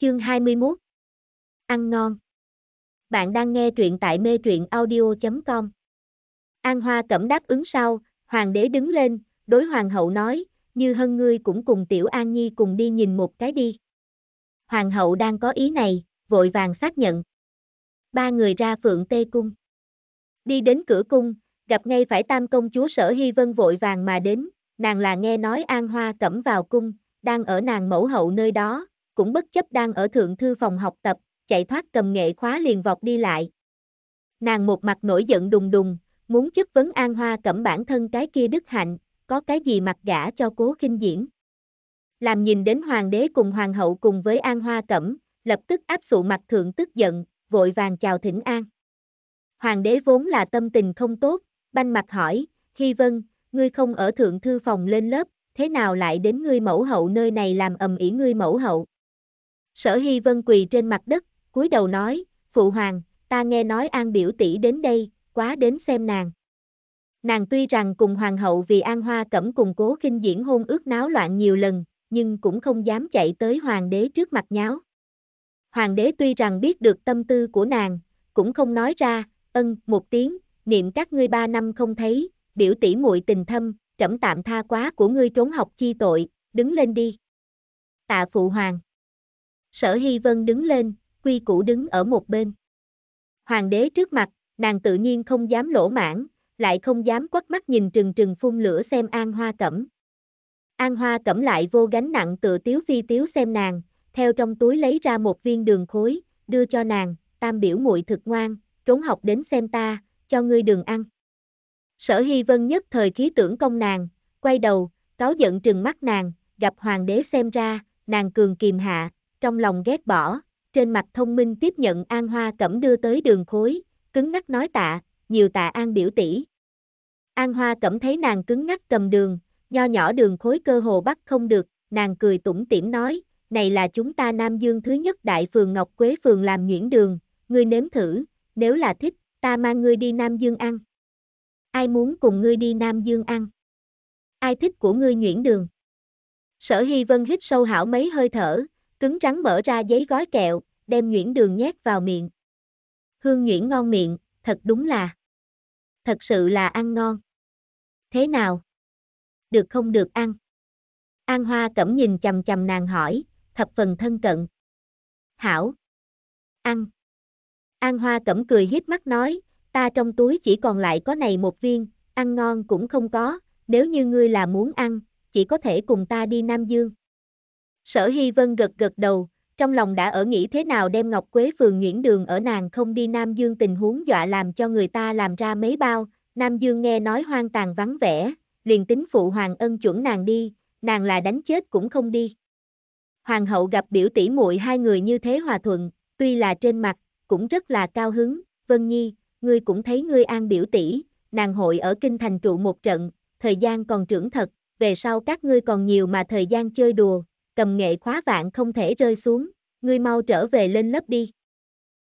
Chương 21 Ăn ngon Bạn đang nghe truyện tại mê truyện audio.com An Hoa cẩm đáp ứng sau, hoàng đế đứng lên, đối hoàng hậu nói, như hân ngươi cũng cùng tiểu An Nhi cùng đi nhìn một cái đi. Hoàng hậu đang có ý này, vội vàng xác nhận. Ba người ra phượng tê cung. Đi đến cửa cung, gặp ngay phải tam công chúa sở Hy Vân vội vàng mà đến, nàng là nghe nói An Hoa cẩm vào cung, đang ở nàng mẫu hậu nơi đó, cũng bất chấp đang ở thượng thư phòng học tập, chạy thoát cầm nghệ khóa liền vọt đi lại. Nàng một mặt nổi giận đùng đùng, muốn chất vấn An Hoa cẩm bản thân cái kia đức hạnh, có cái gì mặt gã cho cố kinh diễn. Làm nhìn đến hoàng đế cùng hoàng hậu cùng với An Hoa cẩm, lập tức áp sụ mặt thượng tức giận, vội vàng chào thỉnh An. Hoàng đế vốn là tâm tình không tốt, banh mặt hỏi, Hy Vân, ngươi không ở thượng thư phòng lên lớp, thế nào lại đến ngươi mẫu hậu nơi này làm ầm ĩ ngươi mẫu hậu? Sở Hy Vân quỳ trên mặt đất, cúi đầu nói, Phụ Hoàng, ta nghe nói An biểu tỷ đến đây, quá đến xem nàng. Nàng tuy rằng cùng Hoàng hậu vì An Hoa Cẩm cùng cố kinh diễn hôn ước náo loạn nhiều lần, nhưng cũng không dám chạy tới Hoàng đế trước mặt nháo. Hoàng đế tuy rằng biết được tâm tư của nàng, cũng không nói ra, ân, một tiếng, niệm các ngươi ba năm không thấy, biểu tỷ muội tình thâm, trẫm tạm tha quá của ngươi trốn học chi tội, đứng lên đi. Tạ phụ hoàng. Sở Hy Vân đứng lên, quy củ đứng ở một bên. Hoàng đế trước mặt, nàng tự nhiên không dám lỗ mãn, lại không dám quắt mắt nhìn trừng trừng phun lửa xem An Hoa Cẩm. An Hoa Cẩm lại vô gánh nặng tựa tiếu phi tiếu xem nàng, theo trong túi lấy ra một viên đường khối, đưa cho nàng, tam biểu muội thực ngoan, trốn học đến xem ta, cho ngươi đường ăn. Sở Hy Vân nhất thời khí tưởng công nàng, quay đầu, cáo giận trừng mắt nàng, gặp hoàng đế xem ra, nàng cường kìm hạ, trong lòng ghét bỏ, trên mặt thông minh tiếp nhận An Hoa Cẩm đưa tới đường khối, cứng ngắc nói tạ, nhiều tạ An biểu tỷ. An Hoa Cẩm thấy nàng cứng ngắc cầm đường, nho nhỏ đường khối cơ hồ bắt không được, nàng cười tủm tỉm nói, này là chúng ta Nam Dương thứ nhất đại phường Ngọc Quế phường làm nhuyễn đường, ngươi nếm thử, nếu là thích, ta mang ngươi đi Nam Dương ăn. Ai muốn cùng ngươi đi Nam Dương ăn? Ai thích của ngươi nhuyễn đường? Sở Hy Vân hít sâu hảo mấy hơi thở, cứng rắn mở ra giấy gói kẹo, đem nhuyễn đường nhét vào miệng. Hương nhuyễn ngon miệng, thật đúng là. Thật sự là ăn ngon. Thế nào? Được không được ăn? An Hoa cẩm nhìn chầm chầm nàng hỏi, thập phần thân cận. Hảo. Ăn. An Hoa cẩm cười hiếp mắt nói, ta trong túi chỉ còn lại có này một viên, ăn ngon cũng không có, nếu như ngươi là muốn ăn, chỉ có thể cùng ta đi Nam Dương. Sở Hy Vân gật gật đầu, trong lòng đã ở nghĩ thế nào đem Ngọc Quế Phường Nguyễn Đường ở nàng không đi Nam Dương tình huống dọa làm cho người ta làm ra mấy bao, Nam Dương nghe nói hoang tàn vắng vẻ, liền tính phụ hoàng ân chuẩn nàng đi, nàng là đánh chết cũng không đi. Hoàng hậu gặp biểu tỷ muội hai người như thế hòa thuận, tuy là trên mặt, cũng rất là cao hứng, Vân Nhi, ngươi cũng thấy ngươi an biểu tỷ, nàng hội ở kinh thành trụ một trận, thời gian còn trưởng thật, về sau các ngươi còn nhiều mà thời gian chơi đùa, cầm nghệ khóa vạn không thể rơi xuống, ngươi mau trở về lên lớp đi.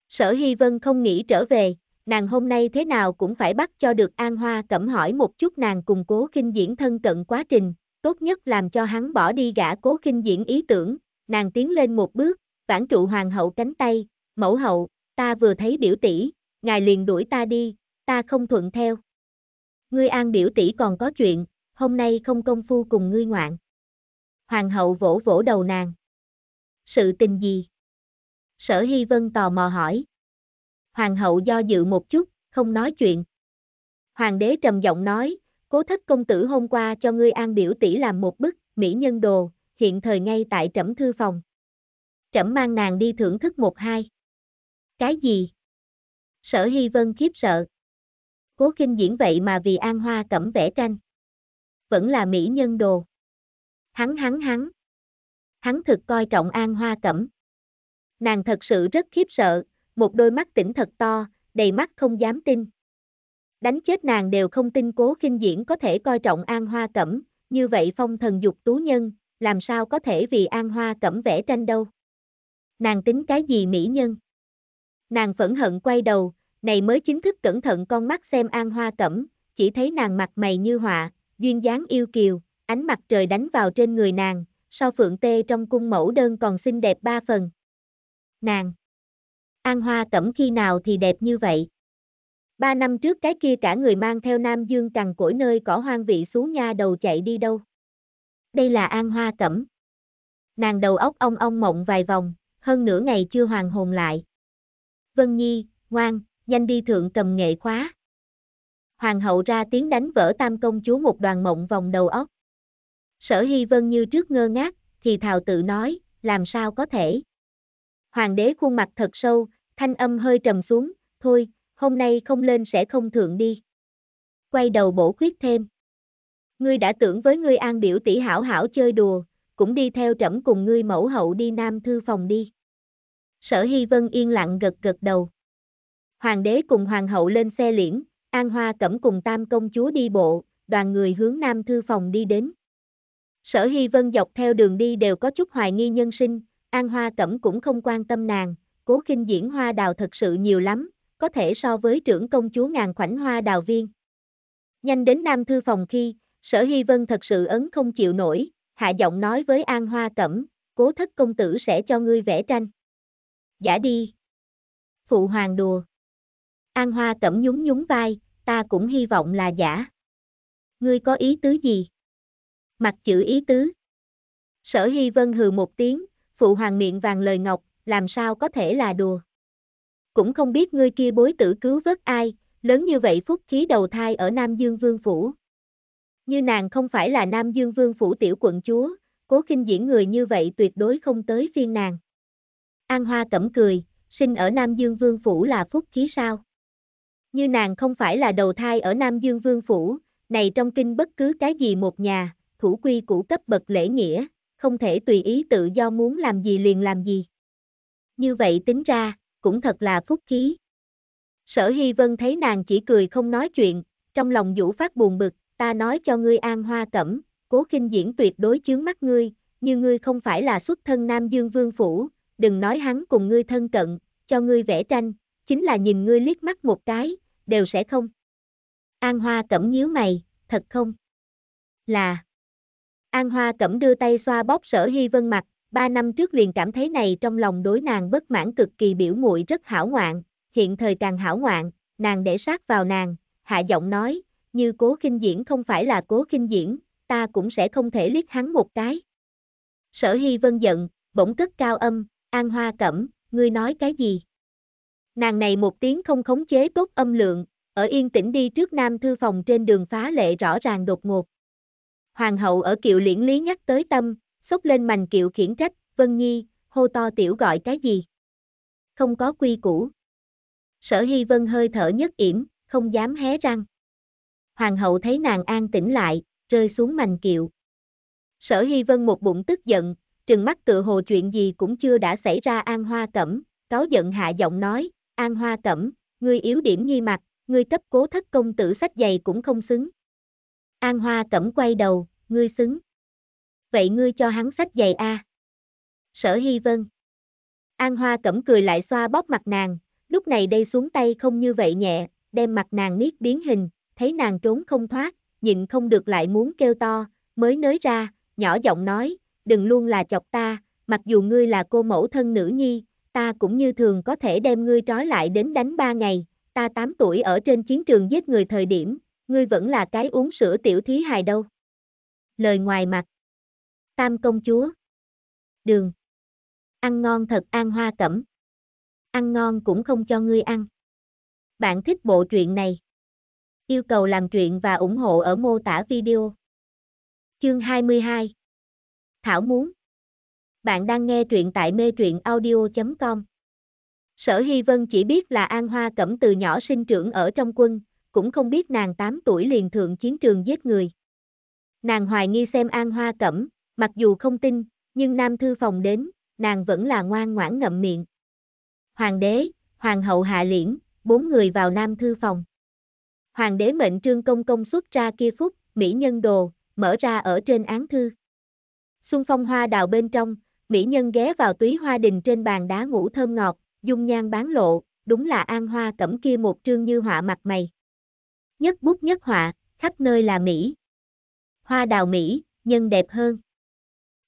Sở Hy Vân không nghĩ trở về, nàng hôm nay thế nào cũng phải bắt cho được An Hoa cẩm hỏi một chút nàng cùng cố kinh diễn thân cận quá trình, tốt nhất làm cho hắn bỏ đi gã cố kinh diễn ý tưởng, nàng tiến lên một bước, vãn trụ hoàng hậu cánh tay, mẫu hậu, ta vừa thấy biểu tỷ, ngài liền đuổi ta đi, ta không thuận theo. Ngươi an biểu tỷ còn có chuyện, hôm nay không công phu cùng ngươi ngoạn hoàng hậu vỗ vỗ đầu nàng. Sự tình gì? Sở Hy Vân tò mò hỏi. Hoàng hậu do dự một chút, không nói chuyện. Hoàng đế trầm giọng nói, cố thất công tử hôm qua cho ngươi an biểu tỷ làm một bức, mỹ nhân đồ, hiện thời ngay tại trẫm thư phòng. Trẫm mang nàng đi thưởng thức một hai. Cái gì? Sở Hy Vân khiếp sợ. Cố kinh diễn vậy mà vì An Hoa cẩm vẽ tranh. Vẫn là mỹ nhân đồ. Hắn hắn hắn. Hắn thực coi trọng An Hoa Cẩm. Nàng thật sự rất khiếp sợ, một đôi mắt tỉnh thật to, đầy mắt không dám tin. Đánh chết nàng đều không tin cố khinh diễn có thể coi trọng An Hoa Cẩm, như vậy phong thần dục tú nhân, làm sao có thể vì An Hoa Cẩm vẽ tranh đâu. Nàng tính cái gì mỹ nhân? Nàng phẫn hận quay đầu, này mới chính thức cẩn thận con mắt xem An Hoa Cẩm, chỉ thấy nàng mặt mày như họa, duyên dáng yêu kiều, ánh mặt trời đánh vào trên người nàng, so phượng tê trong cung mẫu đơn còn xinh đẹp ba phần. Nàng! An hoa cẩm khi nào thì đẹp như vậy? Ba năm trước cái kia cả người mang theo Nam Dương cằn cỗi nơi cỏ hoang vị xuống nha đầu chạy đi đâu. Đây là An Hoa Cẩm. Nàng đầu óc ong ong mộng vài vòng, hơn nửa ngày chưa hoàn hồn lại. Vân Nhi, ngoan, nhanh đi thượng cầm nghệ khóa. Hoàng hậu ra tiếng đánh vỡ tam công chúa một đoàn mộng vòng đầu óc. Sở Hy Vân như trước ngơ ngác, thì thào tự nói, làm sao có thể. Hoàng đế khuôn mặt thật sâu, thanh âm hơi trầm xuống, thôi, hôm nay không lên sẽ không thượng đi. Quay đầu bổ khuyết thêm. Ngươi đã tưởng với ngươi an biểu tỷ hảo hảo chơi đùa, cũng đi theo trẫm cùng ngươi mẫu hậu đi nam thư phòng đi. Sở Hy Vân yên lặng gật gật đầu. Hoàng đế cùng hoàng hậu lên xe liễn, An Hoa Cẩm cùng tam công chúa đi bộ, đoàn người hướng nam thư phòng đi đến. Sở Hy Vân dọc theo đường đi đều có chút hoài nghi nhân sinh, An Hoa Cẩm cũng không quan tâm nàng, cố khinh diễn hoa đào thật sự nhiều lắm, có thể so với trưởng công chúa ngàn khoảnh hoa đào viên. Nhanh đến nam thư phòng khi, sở hy vân thật sự ấn không chịu nổi, hạ giọng nói với An Hoa Cẩm, cố thất công tử sẽ cho ngươi vẽ tranh. Giả đi. Phụ hoàng đùa. An Hoa Cẩm nhún nhún vai, ta cũng hy vọng là giả. Ngươi có ý tứ gì? mặt chữ ý tứ. Sở Hy Vân hừ một tiếng, phụ hoàng miệng vàng lời ngọc, làm sao có thể là đùa. Cũng không biết ngươi kia bối tử cứu vớt ai, lớn như vậy phúc khí đầu thai ở Nam Dương Vương Phủ. Như nàng không phải là Nam Dương Vương Phủ tiểu quận chúa, cố kinh diễn người như vậy tuyệt đối không tới phiên nàng. An Hoa cẩm cười, sinh ở Nam Dương Vương Phủ là phúc khí sao? Như nàng không phải là đầu thai ở Nam Dương Vương Phủ, này trong kinh bất cứ cái gì một nhà, thủ quy củ cấp bậc lễ nghĩa, không thể tùy ý tự do muốn làm gì liền làm gì. Như vậy tính ra, cũng thật là phúc khí. Sở Hy Vân thấy nàng chỉ cười không nói chuyện, trong lòng vũ phát buồn bực, ta nói cho ngươi an hoa cẩm, cố kinh diễn tuyệt đối chướng mắt ngươi, như ngươi không phải là xuất thân Nam Dương Vương Phủ, đừng nói hắn cùng ngươi thân cận, cho ngươi vẽ tranh, chính là nhìn ngươi liếc mắt một cái, đều sẽ không. An hoa cẩm nhíu mày, thật không? Là... An Hoa Cẩm đưa tay xoa bóp sở hy vân mặt, ba năm trước liền cảm thấy này trong lòng đối nàng bất mãn cực kỳ biểu muội rất hảo ngoạn, hiện thời càng hảo ngoạn, nàng để sát vào nàng, hạ giọng nói, như cố kinh diễn không phải là cố kinh diễn, ta cũng sẽ không thể liếc hắn một cái. Sở Hy Vân giận, bỗng cất cao âm, An Hoa Cẩm, ngươi nói cái gì? Nàng này một tiếng không khống chế tốt âm lượng, ở yên tĩnh đi trước nam thư phòng trên đường phá lệ rõ ràng đột ngột hoàng hậu ở kiệu liễn lý nhắc tới tâm, xốc lên mành kiệu khiển trách, Vân Nhi, hô to tiểu gọi cái gì? Không có quy củ. Sở Hy Vân hơi thở nhất yểm, không dám hé răng. Hoàng hậu thấy nàng an tĩnh lại, rơi xuống mành kiệu. Sở Hy Vân một bụng tức giận, trừng mắt tự hồ chuyện gì cũng chưa đã xảy ra An Hoa Cẩm, cáo giận hạ giọng nói, An Hoa Cẩm, ngươi yếu điểm nhi mặt, ngươi cấp cố thất công tử sách giày cũng không xứng. An Hoa cẩm quay đầu, ngươi xứng. Vậy ngươi cho hắn sách giày a. À? Sở Hy Vân. An Hoa cẩm cười lại xoa bóp mặt nàng, lúc này đây xuống tay không như vậy nhẹ, đem mặt nàng niết biến hình, thấy nàng trốn không thoát, nhịn không được lại muốn kêu to, mới nới ra, nhỏ giọng nói, đừng luôn là chọc ta, mặc dù ngươi là cô mẫu thân nữ nhi, ta cũng như thường có thể đem ngươi trói lại đến đánh ba ngày, ta 8 tuổi ở trên chiến trường giết người thời điểm, ngươi vẫn là cái uống sữa tiểu thí hài đâu. Lời ngoài mặt. Tam công chúa. Đường. Ăn ngon thật an hoa cẩm. Ăn ngon cũng không cho ngươi ăn. Bạn thích bộ truyện này. Yêu cầu làm truyện và ủng hộ ở mô tả video. Chương 22. Thảo muốn. Bạn đang nghe truyện tại mê truyện audio.com. Sở Hy Vân chỉ biết là An Hoa Cẩm từ nhỏ sinh trưởng ở trong quân, cũng không biết nàng 8 tuổi liền thượng chiến trường giết người. Nàng hoài nghi xem An Hoa Cẩm, mặc dù không tin, nhưng nam thư phòng đến, nàng vẫn là ngoan ngoãn ngậm miệng. Hoàng đế, hoàng hậu hạ liễn, bốn người vào nam thư phòng. Hoàng đế mệnh trương công công xuất ra kia phúc, mỹ nhân đồ, mở ra ở trên án thư. Xuân phong hoa đào bên trong, mỹ nhân ghé vào túy hoa đình trên bàn đá ngủ thơm ngọt, dung nhan bán lộ, đúng là an hoa cẩm kia một trương như họa mặt mày nhất bút nhất họa, khắp nơi là Mỹ. Hoa đào Mỹ, nhân đẹp hơn.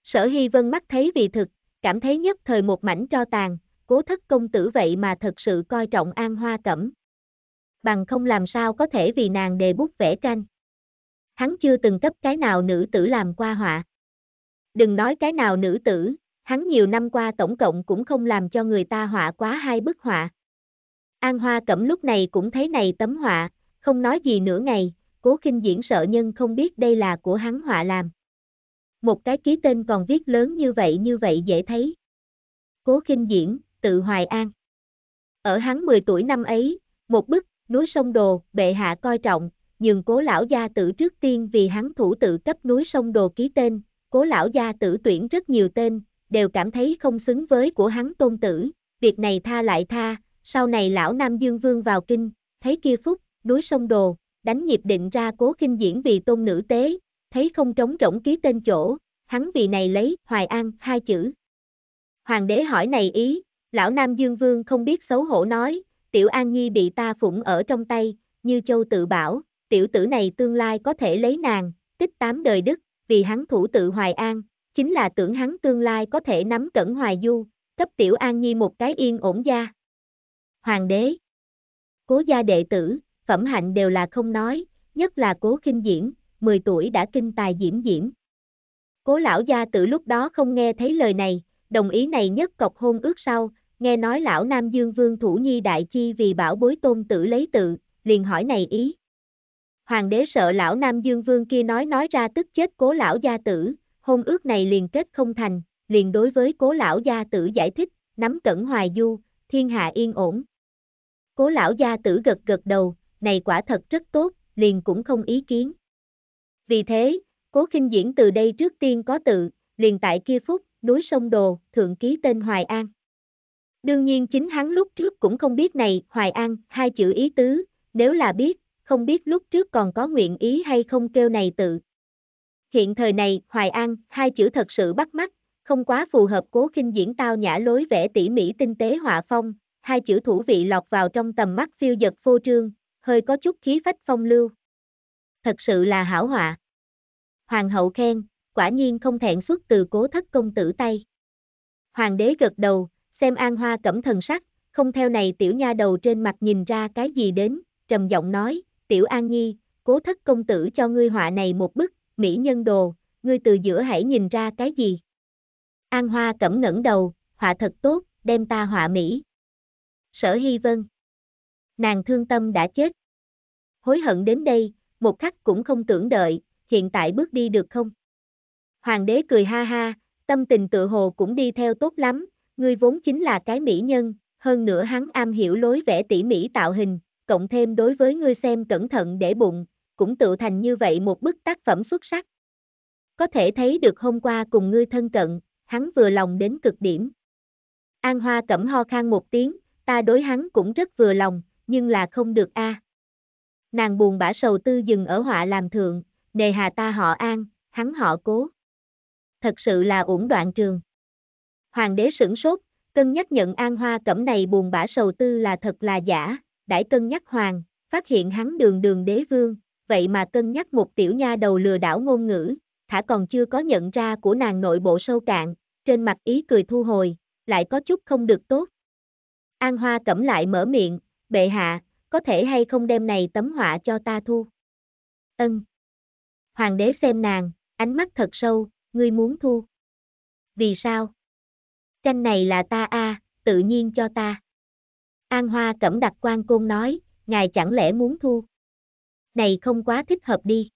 Sở Hy Vân mắt thấy vì thực, cảm thấy nhất thời một mảnh tro tàn, cố thất công tử vậy mà thật sự coi trọng an hoa cẩm. Bằng không làm sao có thể vì nàng đề bút vẽ tranh. Hắn chưa từng cấp cái nào nữ tử làm qua họa. Đừng nói cái nào nữ tử, hắn nhiều năm qua tổng cộng cũng không làm cho người ta họa quá hai bức họa. An Hoa Cẩm lúc này cũng thấy này tấm họa, không nói gì nửa ngày, cố kinh diễn sợ nhân không biết đây là của hắn họa làm. Một cái ký tên còn viết lớn như vậy như vậy dễ thấy. Cố kinh diễn, tự Hoài An. Ở hắn 10 tuổi năm ấy, một bức, núi sông đồ, bệ hạ coi trọng, nhưng cố lão gia tử trước tiên vì hắn thủ tự cấp núi sông đồ ký tên, cố lão gia tử tuyển rất nhiều tên, đều cảm thấy không xứng với của hắn tôn tử, việc này tha lại tha, sau này lão Nam Dương Vương vào kinh, thấy kia phúc, núi sông đồ, đánh nhịp định ra cố kinh diễn vì tôn nữ tế, thấy không trống rỗng ký tên chỗ, hắn vì này lấy Hoài An hai chữ. Hoàng đế hỏi này ý, lão Nam Dương Vương không biết xấu hổ nói, tiểu An Nhi bị ta phụng ở trong tay, như châu tự bảo, tiểu tử này tương lai có thể lấy nàng, tích tám đời đức, vì hắn thủ tự Hoài An, chính là tưởng hắn tương lai có thể nắm cẩn Hoài Du, cấp tiểu An Nhi một cái yên ổn gia. Hoàng đế Cố gia đệ tử, phẩm hạnh đều là không nói, nhất là cố kinh diễm, 10 tuổi đã kinh tài diễm diễm. Cố lão gia tử lúc đó không nghe thấy lời này, đồng ý này nhất cọc hôn ước sau, nghe nói lão Nam Dương Vương Thủ Nhi Đại Chi vì bảo bối tôn tử lấy tự, liền hỏi này ý. Hoàng đế sợ lão Nam Dương Vương kia nói nói ra tức chết cố lão gia tử, hôn ước này liền kết không thành, liền đối với cố lão gia tử giải thích, nắm cẩn hoài du, thiên hạ yên ổn. Cố lão gia tử gật gật đầu, này quả thật rất tốt, liền cũng không ý kiến. Vì thế, cố khinh diễn từ đây trước tiên có tự, liền tại kia phúc, núi sông Đồ, thượng ký tên Hoài An. Đương nhiên chính hắn lúc trước cũng không biết này, Hoài An, hai chữ ý tứ, nếu là biết, không biết lúc trước còn có nguyện ý hay không kêu này tự. Hiện thời này, Hoài An, hai chữ thật sự bắt mắt, không quá phù hợp cố khinh diễn tao nhã lối vẽ tỉ mỉ tinh tế họa phong, hai chữ thủ vị lọt vào trong tầm mắt phiêu giật phô trương, hơi có chút khí phách phong lưu. Thật sự là hảo họa. Hoàng hậu khen, quả nhiên không thẹn xuất từ cố thất công tử tay. Hoàng đế gật đầu, xem An Hoa cẩm thần sắc, không theo này tiểu nha đầu trên mặt nhìn ra cái gì đến, trầm giọng nói, tiểu An Nhi, cố thất công tử cho ngươi họa này một bức, mỹ nhân đồ, ngươi từ giữa hãy nhìn ra cái gì. An Hoa cẩm ngẩng đầu, họa thật tốt, đem ta họa mỹ. Sở Hy Vân nàng thương tâm đã chết. Hối hận đến đây, một khắc cũng không tưởng đợi, hiện tại bước đi được không? Hoàng đế cười ha ha, tâm tình tự hồ cũng đi theo tốt lắm, ngươi vốn chính là cái mỹ nhân, hơn nữa hắn am hiểu lối vẽ tỉ mỉ tạo hình, cộng thêm đối với ngươi xem cẩn thận để bụng, cũng tự thành như vậy một bức tác phẩm xuất sắc. Có thể thấy được hôm qua cùng ngươi thân cận, hắn vừa lòng đến cực điểm. An Hoa cẩm ho khan một tiếng, ta đối hắn cũng rất vừa lòng, nhưng là không được a. À. Nàng buồn bã sầu tư dừng ở họa làm thượng, nề hà ta họ an, hắn họ cố. Thật sự là uổng đoạn trường. Hoàng đế sửng sốt, cân nhắc nhận an hoa cẩm này buồn bã sầu tư là thật là giả, đãi cân nhắc hoàng, phát hiện hắn đường đường đế vương, vậy mà cân nhắc một tiểu nha đầu lừa đảo ngôn ngữ, thả còn chưa có nhận ra của nàng nội bộ sâu cạn, trên mặt ý cười thu hồi, lại có chút không được tốt. An hoa cẩm lại mở miệng, bệ hạ, có thể hay không đem này tấm họa cho ta thu. Ân. Hoàng đế xem nàng, ánh mắt thật sâu, ngươi muốn thu. Vì sao? Tranh này là ta a, à, tự nhiên cho ta. An Hoa cẩm đặt quan côn nói, ngài chẳng lẽ muốn thu? Này không quá thích hợp đi.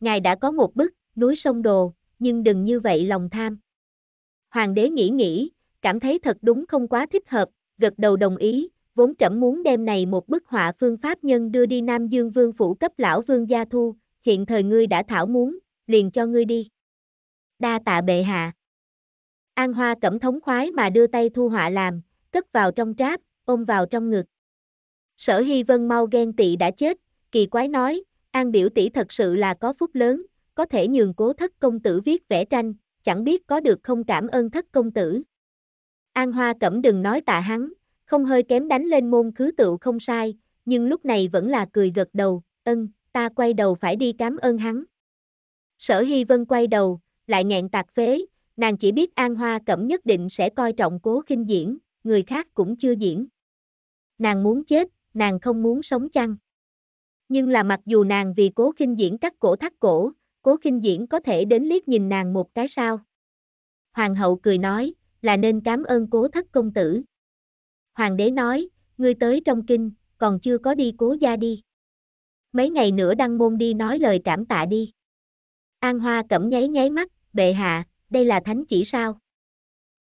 Ngài đã có một bức, núi sông đồ, nhưng đừng như vậy lòng tham. Hoàng đế nghĩ nghĩ, cảm thấy thật đúng không quá thích hợp, gật đầu đồng ý, vốn trẫm muốn đem này một bức họa phương pháp nhân đưa đi Nam Dương Vương phủ cấp lão Vương Gia Thu, hiện thời ngươi đã thảo muốn, liền cho ngươi đi. Đa tạ bệ hạ. An Hoa cẩm thống khoái mà đưa tay thu họa làm, cất vào trong tráp, ôm vào trong ngực. Sở Hy Vân mau ghen tị đã chết, kỳ quái nói, An biểu tỷ thật sự là có phúc lớn, có thể nhường cố thất công tử viết vẽ tranh, chẳng biết có được không cảm ơn thất công tử. An Hoa cẩm đừng nói tạ hắn, không hơi kém đánh lên môn khứ tựu không sai, nhưng lúc này vẫn là cười gật đầu, ân, ta quay đầu phải đi cám ơn hắn. Sở Hy Vân quay đầu, lại nghẹn tạc phế, nàng chỉ biết An Hoa Cẩm nhất định sẽ coi trọng cố khinh diễn, người khác cũng chưa diễn. Nàng muốn chết, nàng không muốn sống chăng? Nhưng là mặc dù nàng vì cố khinh diễn cắt cổ thắt cổ, cố khinh diễn có thể đến liếc nhìn nàng một cái sao? Hoàng hậu cười nói, là nên cảm ơn cố thất công tử hoàng đế nói, ngươi tới trong kinh, còn chưa có đi cố gia đi. Mấy ngày nữa đăng môn đi nói lời cảm tạ đi. An Hoa cẩm nháy nháy mắt, bệ hạ, đây là thánh chỉ sao?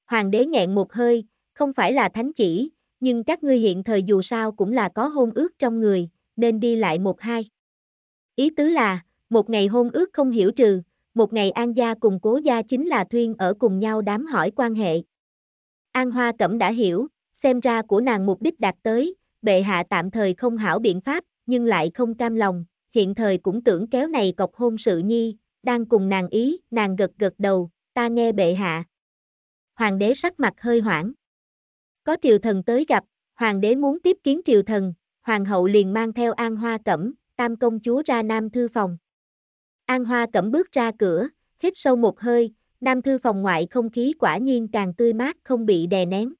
Hoàng đế nghẹn một hơi, không phải là thánh chỉ, nhưng các ngươi hiện thời dù sao cũng là có hôn ước trong người, nên đi lại một hai. Ý tứ là, một ngày hôn ước không hiểu trừ, một ngày An gia cùng cố gia chính là thuyên ở cùng nhau đám hỏi quan hệ. An Hoa Cẩm đã hiểu, xem ra của nàng mục đích đạt tới, bệ hạ tạm thời không hảo biện pháp, nhưng lại không cam lòng, hiện thời cũng tưởng kéo này cọc hôn sự nhi, đang cùng nàng ý, nàng gật gật đầu, ta nghe bệ hạ. Hoàng đế sắc mặt hơi hoảng. Có triều thần tới gặp, hoàng đế muốn tiếp kiến triều thần, hoàng hậu liền mang theo an hoa cẩm, tam công chúa ra nam thư phòng. An hoa cẩm bước ra cửa, hít sâu một hơi, nam thư phòng ngoại không khí quả nhiên càng tươi mát không bị đè nén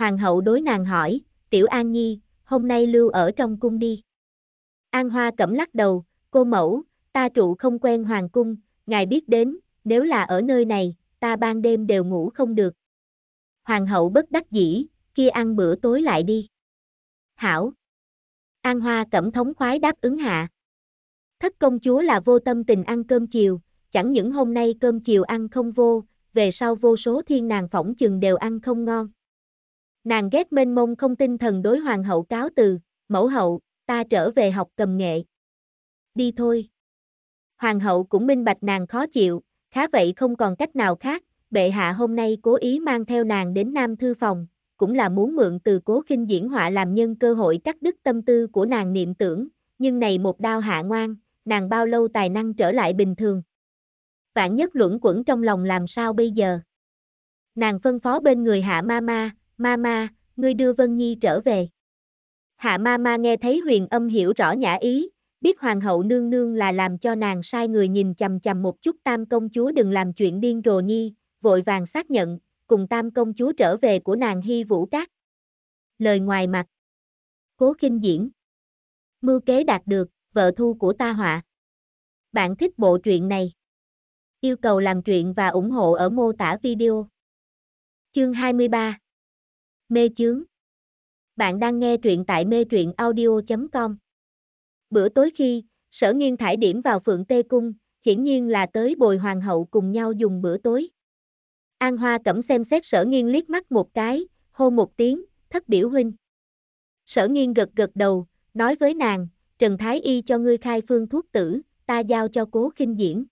hoàng hậu đối nàng hỏi, tiểu An Nhi, hôm nay lưu ở trong cung đi. An Hoa cẩm lắc đầu, cô mẫu, ta trụ không quen hoàng cung, ngài biết đến, nếu là ở nơi này, ta ban đêm đều ngủ không được. Hoàng hậu bất đắc dĩ, kia ăn bữa tối lại đi. Hảo. An Hoa cẩm thống khoái đáp ứng hạ. Thất công chúa là vô tâm tình ăn cơm chiều, chẳng những hôm nay cơm chiều ăn không vô, về sau vô số thiên nàng phỏng chừng đều ăn không ngon. Nàng ghét mênh mông không tinh thần đối hoàng hậu cáo từ, mẫu hậu, ta trở về học cầm nghệ. Đi thôi. Hoàng hậu cũng minh bạch nàng khó chịu, khá vậy không còn cách nào khác, bệ hạ hôm nay cố ý mang theo nàng đến nam thư phòng, cũng là muốn mượn từ cố khinh diễn họa làm nhân cơ hội cắt đứt tâm tư của nàng niệm tưởng, nhưng này một đao hạ ngoan, nàng bao lâu tài năng trở lại bình thường. Vạn nhất luẩn quẩn trong lòng làm sao bây giờ. Nàng phân phó bên người hạ ma ma, Mama, ngươi đưa Vân Nhi trở về. Hạ Mama nghe thấy huyền âm hiểu rõ nhã ý, biết hoàng hậu nương nương là làm cho nàng sai người nhìn chầm chầm một chút tam công chúa đừng làm chuyện điên rồ nhi, vội vàng xác nhận, cùng tam công chúa trở về của nàng hy vũ cát. Lời ngoài mặt. Cố kinh diễn. Mưu kế đạt được, vợ thu của ta họa. Bạn thích bộ truyện này. Yêu cầu làm truyện và ủng hộ ở mô tả video. Chương 23 Mê chướng. Bạn đang nghe truyện tại mê truyện audio.com. Bữa tối khi, sở nghiên thải điểm vào phượng tê cung, hiển nhiên là tới bồi hoàng hậu cùng nhau dùng bữa tối. An Hoa cẩm xem xét sở nghiên liếc mắt một cái, hô một tiếng, thất biểu huynh. Sở nghiên gật gật đầu, nói với nàng, Trần Thái Y cho ngươi khai phương thuốc tử, ta giao cho cố khinh diễn.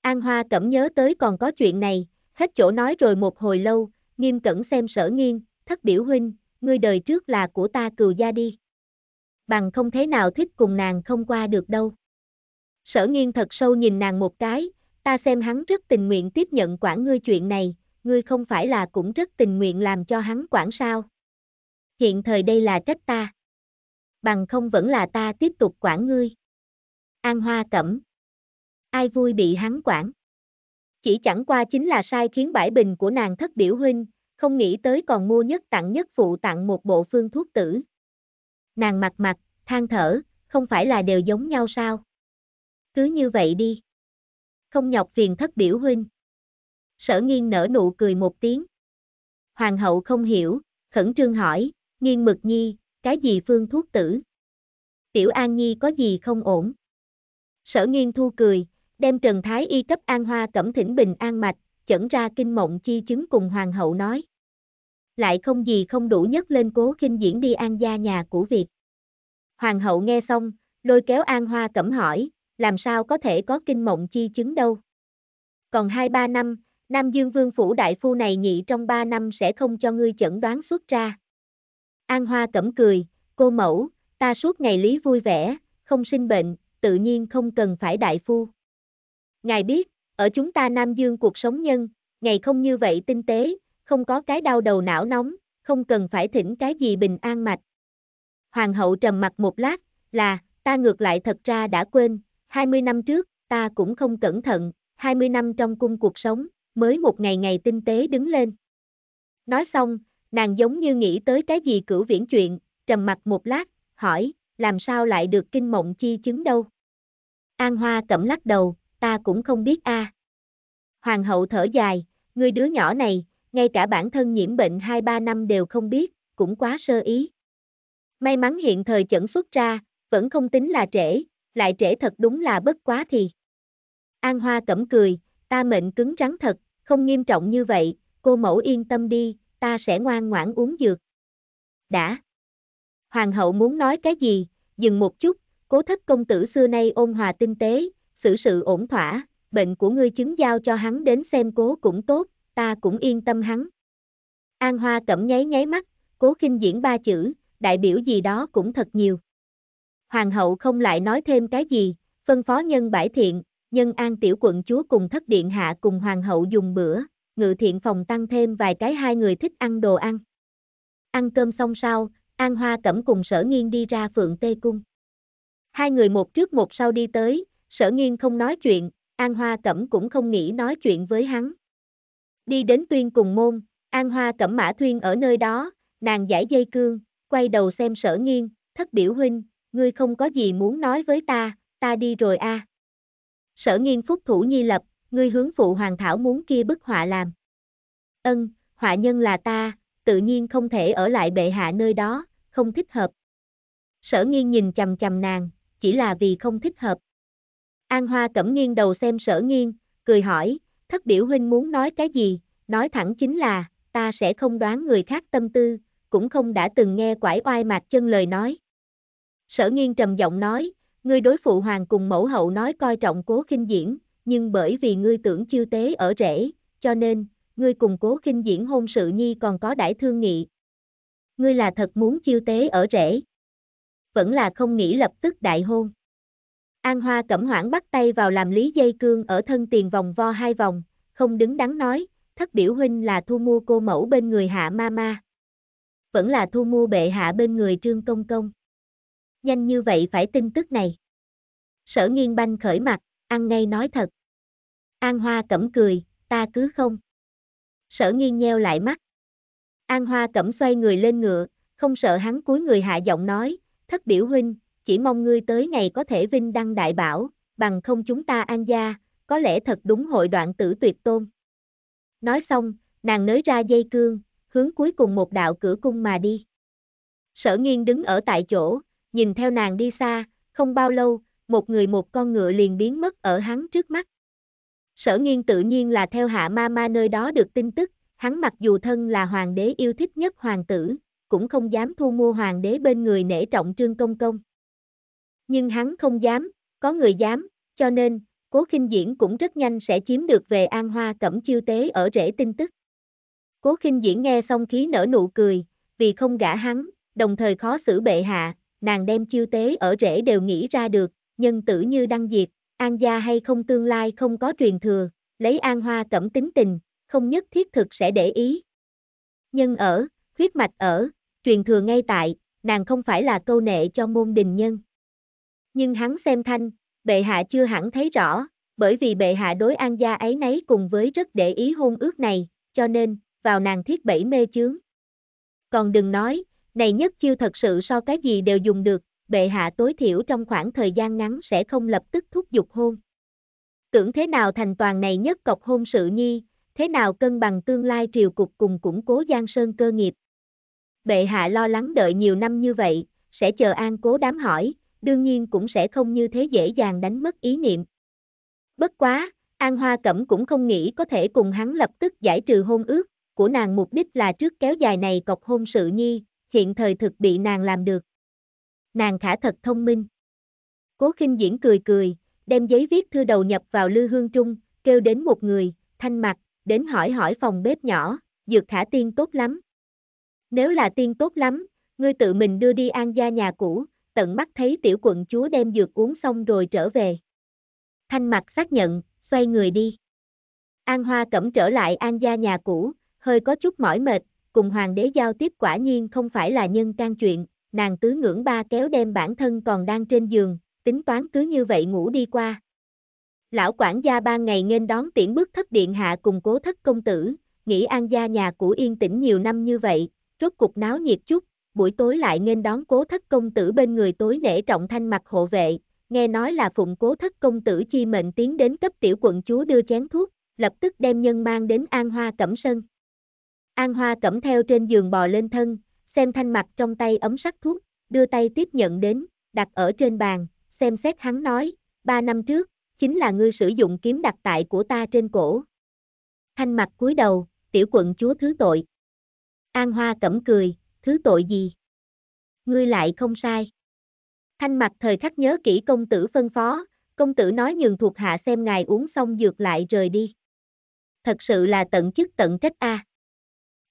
An Hoa cẩm nhớ tới còn có chuyện này, hết chỗ nói rồi một hồi lâu, nghiêm cẩn xem sở nghiên, thất biểu huynh, ngươi đời trước là của ta cừu gia đi. Bằng không thế nào thích cùng nàng không qua được đâu. Sở nghiên thật sâu nhìn nàng một cái, ta xem hắn rất tình nguyện tiếp nhận quản ngươi chuyện này, ngươi không phải là cũng rất tình nguyện làm cho hắn quản sao. Hiện thời đây là trách ta. Bằng không vẫn là ta tiếp tục quản ngươi. An hoa cẩm. Ai vui bị hắn quản. Chỉ chẳng qua chính là sai khiến bãi bình của nàng thất biểu huynh, không nghĩ tới còn mua nhất tặng nhất phụ tặng một bộ phương thuốc tử. Nàng mặt mặt, than thở, không phải là đều giống nhau sao? Cứ như vậy đi. Không nhọc phiền thất biểu huynh. Sở nghiên nở nụ cười một tiếng. Hoàng hậu không hiểu, khẩn trương hỏi, nghiên mực nhi, cái gì phương thuốc tử? Tiểu An Nhi có gì không ổn? Sở nghiên thu cười, đem Trần Thái Y cấp An Hoa cẩm thỉnh bình an mạch, chẩn ra kinh mộng chi chứng cùng hoàng hậu nói. Lại không gì không đủ nhất lên cố kinh diễn đi an gia nhà của Việt. Hoàng hậu nghe xong, lôi kéo an hoa cẩm hỏi, làm sao có thể có kinh mộng chi chứng đâu. Còn 2-3 năm, Nam Dương Vương Phủ Đại Phu này nhị trong 3 năm sẽ không cho ngươi chẩn đoán xuất ra. An Hoa cẩm cười, cô mẫu, ta suốt ngày lý vui vẻ, không sinh bệnh, tự nhiên không cần phải đại phu. Ngài biết, ở chúng ta Nam Dương cuộc sống nhân, ngày không như vậy tinh tế, không có cái đau đầu não nóng, không cần phải thỉnh cái gì bình an mạch. Hoàng hậu trầm mặt một lát, là, ta ngược lại thật ra đã quên, 20 năm trước, ta cũng không cẩn thận, 20 năm trong cung cuộc sống, mới một ngày ngày tinh tế đứng lên. Nói xong, nàng giống như nghĩ tới cái gì cửu viễn chuyện, trầm mặt một lát, hỏi, làm sao lại được kinh mộng chi chứng đâu? An Hoa cẩm lắc đầu, ta cũng không biết a. À. Hoàng hậu thở dài, ngươi đứa nhỏ này, ngay cả bản thân nhiễm bệnh 2-3 năm đều không biết, cũng quá sơ ý. May mắn hiện thời chẩn xuất ra, vẫn không tính là trễ, lại trễ thật đúng là bất quá thì. An Hoa cẩm cười, ta mệnh cứng rắn thật, không nghiêm trọng như vậy, cô mẫu yên tâm đi, ta sẽ ngoan ngoãn uống dược. Đã. Hoàng hậu muốn nói cái gì, dừng một chút, cố thất công tử xưa nay ôn hòa tinh tế, xử sự ổn thỏa, bệnh của ngươi chứng giao cho hắn đến xem cố cũng tốt, ta cũng yên tâm hắn. An Hoa cẩm nháy nháy mắt, cố kinh diễn ba chữ, đại biểu gì đó cũng thật nhiều. Hoàng hậu không lại nói thêm cái gì, phân phó nhân bãi thiện, nhân an tiểu quận chúa cùng thất điện hạ cùng hoàng hậu dùng bữa, ngự thiện phòng tăng thêm vài cái hai người thích ăn đồ ăn. Ăn cơm xong sau, An Hoa Cẩm cùng sở nghiên đi ra phượng Tê Cung. Hai người một trước một sau đi tới, sở nghiên không nói chuyện, An Hoa Cẩm cũng không nghĩ nói chuyện với hắn. Đi đến tuyên cùng môn, An Hoa Cẩm Mã Thuyên ở nơi đó, nàng giải dây cương, quay đầu xem sở nghiên, thất biểu huynh, ngươi không có gì muốn nói với ta, ta đi rồi a. À. Sở nghiên phúc thủ nhi lập, ngươi hướng phụ hoàng thảo muốn kia bức họa làm. Ân, họa nhân là ta, tự nhiên không thể ở lại bệ hạ nơi đó, không thích hợp. Sở nghiên nhìn chầm chầm nàng, chỉ là vì không thích hợp. An Hoa cẩm nghiêng đầu xem sở nghiêng, cười hỏi, thất biểu huynh muốn nói cái gì, nói thẳng chính là, ta sẽ không đoán người khác tâm tư, cũng không đã từng nghe quải oai mạc chân lời nói. Sở nghiêng trầm giọng nói, ngươi đối phụ hoàng cùng mẫu hậu nói coi trọng cố khinh diễn, nhưng bởi vì ngươi tưởng chiêu tế ở rễ, cho nên, ngươi cùng cố khinh diễn hôn sự nhi còn có đại thương nghị. Ngươi là thật muốn chiêu tế ở rễ. Vẫn là không nghĩ lập tức đại hôn. An Hoa cẩm hoãn bắt tay vào làm lý dây cương ở thân tiền vòng vo hai vòng, không đứng đắn nói, thất biểu huynh là thu mua cô mẫu bên người hạ ma ma. Vẫn là thu mua bệ hạ bên người trương công công. Nhanh như vậy phải tin tức này. Sở nghiên banh khởi mặt, ăn ngay nói thật. An Hoa cẩm cười, ta cứ không. Sở nghiên nheo lại mắt. An Hoa cẩm xoay người lên ngựa, không sợ hắn cuối người hạ giọng nói, thất biểu huynh, chỉ mong ngươi tới ngày có thể vinh đăng đại bảo, bằng không chúng ta an gia, có lẽ thật đúng hội đoạn tử tuyệt tôn. Nói xong, nàng nới ra dây cương, hướng cuối cùng một đạo cửa cung mà đi. Sở nghiên đứng ở tại chỗ, nhìn theo nàng đi xa, không bao lâu, một người một con ngựa liền biến mất ở hắn trước mắt. Sở nghiên tự nhiên là theo hạ ma ma nơi đó được tin tức, hắn mặc dù thân là hoàng đế yêu thích nhất hoàng tử, cũng không dám thu mua hoàng đế bên người nể trọng trương công công nhưng hắn không dám, có người dám, cho nên, cố khinh diễn cũng rất nhanh sẽ chiếm được về An Hoa Cẩm Chiêu Tế ở rễ tin tức. Cố khinh diễn nghe xong khí nở nụ cười, vì không gã hắn, đồng thời khó xử bệ hạ, nàng đem chiêu tế ở rễ đều nghĩ ra được, nhân tử như đăng diệt, an gia hay không tương lai không có truyền thừa, lấy an hoa cẩm tính tình, không nhất thiết thực sẽ để ý. Nhân ở, huyết mạch ở, truyền thừa ngay tại, nàng không phải là câu nệ cho môn đình nhân nhưng hắn xem thanh, bệ hạ chưa hẳn thấy rõ, bởi vì bệ hạ đối an gia ấy nấy cùng với rất để ý hôn ước này, cho nên, vào nàng thiết bảy mê chướng. Còn đừng nói, này nhất chiêu thật sự so cái gì đều dùng được, bệ hạ tối thiểu trong khoảng thời gian ngắn sẽ không lập tức thúc giục hôn. Tưởng thế nào thành toàn này nhất cọc hôn sự nhi, thế nào cân bằng tương lai triều cục cùng củng cố Giang Sơn cơ nghiệp. Bệ hạ lo lắng đợi nhiều năm như vậy, sẽ chờ an cố đám hỏi, đương nhiên cũng sẽ không như thế dễ dàng đánh mất ý niệm. Bất quá, An Hoa Cẩm cũng không nghĩ có thể cùng hắn lập tức giải trừ hôn ước, của nàng mục đích là trước kéo dài này cọc hôn sự nhi, hiện thời thực bị nàng làm được. Nàng khả thật thông minh. Cố khinh diễn cười cười, đem giấy viết thư đầu nhập vào lư hương trung, kêu đến một người, thanh mặt, đến hỏi hỏi phòng bếp nhỏ, dược khả tiên tốt lắm. Nếu là tiên tốt lắm, ngươi tự mình đưa đi an gia nhà cũ, tận mắt thấy tiểu quận chúa đem dược uống xong rồi trở về. Thanh mặt xác nhận, xoay người đi. An Hoa cẩm trở lại An gia nhà cũ, hơi có chút mỏi mệt, cùng hoàng đế giao tiếp quả nhiên không phải là nhân can chuyện, nàng tứ ngưỡng ba kéo đem bản thân còn đang trên giường, tính toán cứ như vậy ngủ đi qua. Lão quản gia ba ngày nên đón tiễn bước thất điện hạ cùng cố thất công tử, nghĩ An gia nhà cũ yên tĩnh nhiều năm như vậy, rốt cục náo nhiệt chút, buổi tối lại nên đón cố thất công tử bên người tối nể trọng thanh mặt hộ vệ, nghe nói là phụng cố thất công tử chi mệnh tiến đến cấp tiểu quận chúa đưa chén thuốc, lập tức đem nhân mang đến An Hoa Cẩm Sân. An Hoa Cẩm theo trên giường bò lên thân, xem thanh mặt trong tay ấm sắc thuốc, đưa tay tiếp nhận đến, đặt ở trên bàn, xem xét hắn nói, ba năm trước, chính là ngươi sử dụng kiếm đặt tại của ta trên cổ. Thanh mặt cúi đầu, tiểu quận chúa thứ tội. An Hoa Cẩm cười, thứ tội gì? Ngươi lại không sai. Thanh mặt thời khắc nhớ kỹ công tử phân phó, công tử nói nhường thuộc hạ xem ngài uống xong dược lại rời đi. Thật sự là tận chức tận trách a. À.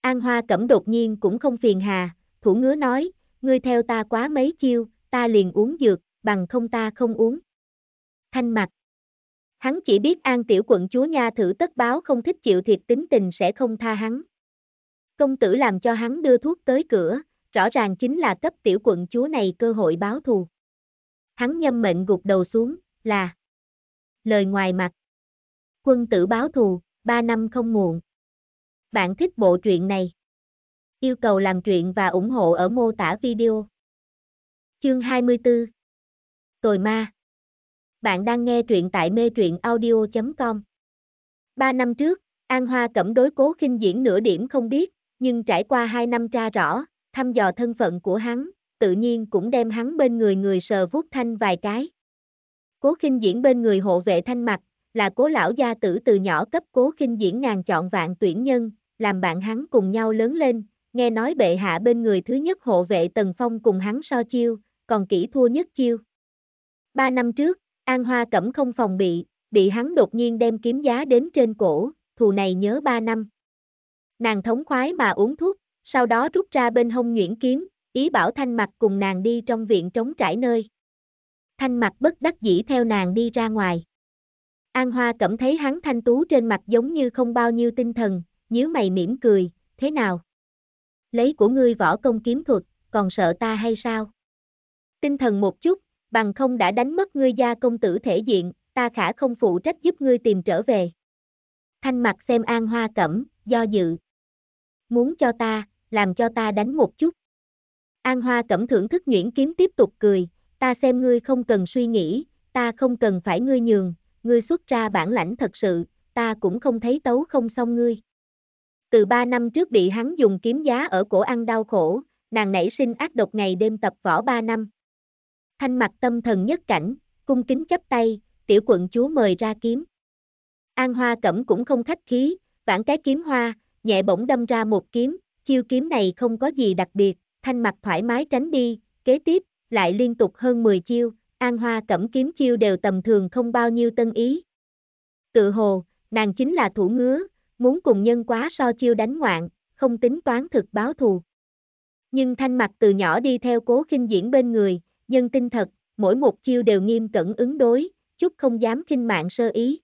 An Hoa Cẩm đột nhiên cũng không phiền hà, thủ ngứa nói, ngươi theo ta quá mấy chiêu, ta liền uống dược, bằng không ta không uống. Thanh mặt. Hắn chỉ biết An Tiểu quận chúa nha thử tất báo không thích chịu thiệt tính tình sẽ không tha hắn. Công tử làm cho hắn đưa thuốc tới cửa, rõ ràng chính là cấp tiểu quận chúa này cơ hội báo thù. Hắn nhâm mệnh gục đầu xuống, là Lời ngoài mặt Quân tử báo thù, ba năm không muộn. Bạn thích bộ truyện này? Yêu cầu làm truyện và ủng hộ ở mô tả video. Chương 24 Tồi ma Bạn đang nghe truyện tại mê truyện audio.com Ba năm trước, An Hoa cẩm đối cố khinh diễn nửa điểm không biết, nhưng trải qua hai năm tra rõ, thăm dò thân phận của hắn, tự nhiên cũng đem hắn bên người người sờ vuốt thanh vài cái. Cố khinh diễn bên người hộ vệ thanh mặt, là cố lão gia tử từ nhỏ cấp cố khinh diễn ngàn chọn vạn tuyển nhân, làm bạn hắn cùng nhau lớn lên, nghe nói bệ hạ bên người thứ nhất hộ vệ Tần Phong cùng hắn so chiêu, còn kỹ thua nhất chiêu. Ba năm trước, An Hoa Cẩm không phòng bị, bị hắn đột nhiên đem kiếm giá đến trên cổ, thù này nhớ ba năm. Nàng thống khoái mà uống thuốc, sau đó rút ra bên hông nhuyễn kiếm, ý bảo thanh mặt cùng nàng đi trong viện trống trải nơi. Thanh mặt bất đắc dĩ theo nàng đi ra ngoài. An Hoa cảm thấy hắn thanh tú trên mặt giống như không bao nhiêu tinh thần, nhíu mày mỉm cười, thế nào? Lấy của ngươi võ công kiếm thuật, còn sợ ta hay sao? Tinh thần một chút, bằng không đã đánh mất ngươi gia công tử thể diện, ta khả không phụ trách giúp ngươi tìm trở về. Thanh mặt xem An Hoa cẩm, do dự muốn cho ta, làm cho ta đánh một chút. An Hoa Cẩm thưởng thức nhuyễn Kiếm tiếp tục cười, ta xem ngươi không cần suy nghĩ, ta không cần phải ngươi nhường, ngươi xuất ra bản lãnh thật sự, ta cũng không thấy tấu không xong ngươi. Từ ba năm trước bị hắn dùng kiếm giá ở cổ ăn đau khổ, nàng nảy sinh ác độc ngày đêm tập võ ba năm. Thanh mặt tâm thần nhất cảnh, cung kính chấp tay, tiểu quận chúa mời ra kiếm. An Hoa Cẩm cũng không khách khí, vãn cái kiếm hoa, nhẹ bỗng đâm ra một kiếm, chiêu kiếm này không có gì đặc biệt, thanh mặt thoải mái tránh đi, kế tiếp, lại liên tục hơn 10 chiêu, an hoa cẩm kiếm chiêu đều tầm thường không bao nhiêu tân ý. Tự hồ, nàng chính là thủ ngứa, muốn cùng nhân quá so chiêu đánh ngoạn, không tính toán thực báo thù. Nhưng thanh mặt từ nhỏ đi theo cố khinh diễn bên người, nhân tinh thật, mỗi một chiêu đều nghiêm cẩn ứng đối, chút không dám khinh mạng sơ ý.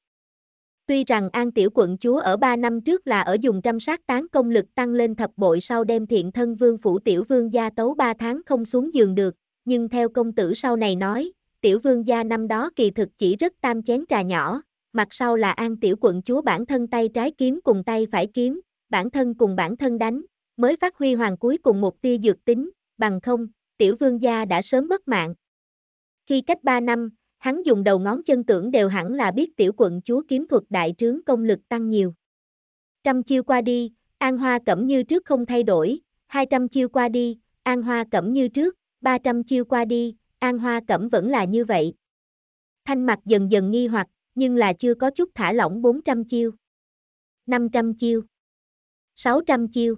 Tuy rằng An Tiểu quận chúa ở 3 năm trước là ở dùng trăm sát tán công lực tăng lên thập bội sau đem thiện thân vương phủ tiểu vương gia tấu 3 tháng không xuống giường được, nhưng theo công tử sau này nói, tiểu vương gia năm đó kỳ thực chỉ rất tam chén trà nhỏ, mặt sau là An Tiểu quận chúa bản thân tay trái kiếm cùng tay phải kiếm, bản thân cùng bản thân đánh, mới phát huy hoàng cuối cùng một tia dược tính, bằng không, tiểu vương gia đã sớm mất mạng. Khi cách 3 năm, hắn dùng đầu ngón chân tưởng đều hẳn là biết tiểu quận chúa kiếm thuật đại trướng công lực tăng nhiều. Trăm chiêu qua đi, An Hoa cẩm như trước không thay đổi, 200 chiêu qua đi, An Hoa cẩm như trước, 300 chiêu qua đi, An Hoa cẩm vẫn là như vậy. Thanh mặt dần dần nghi hoặc, nhưng là chưa có chút thả lỏng 400 chiêu. 500 chiêu. 600 chiêu.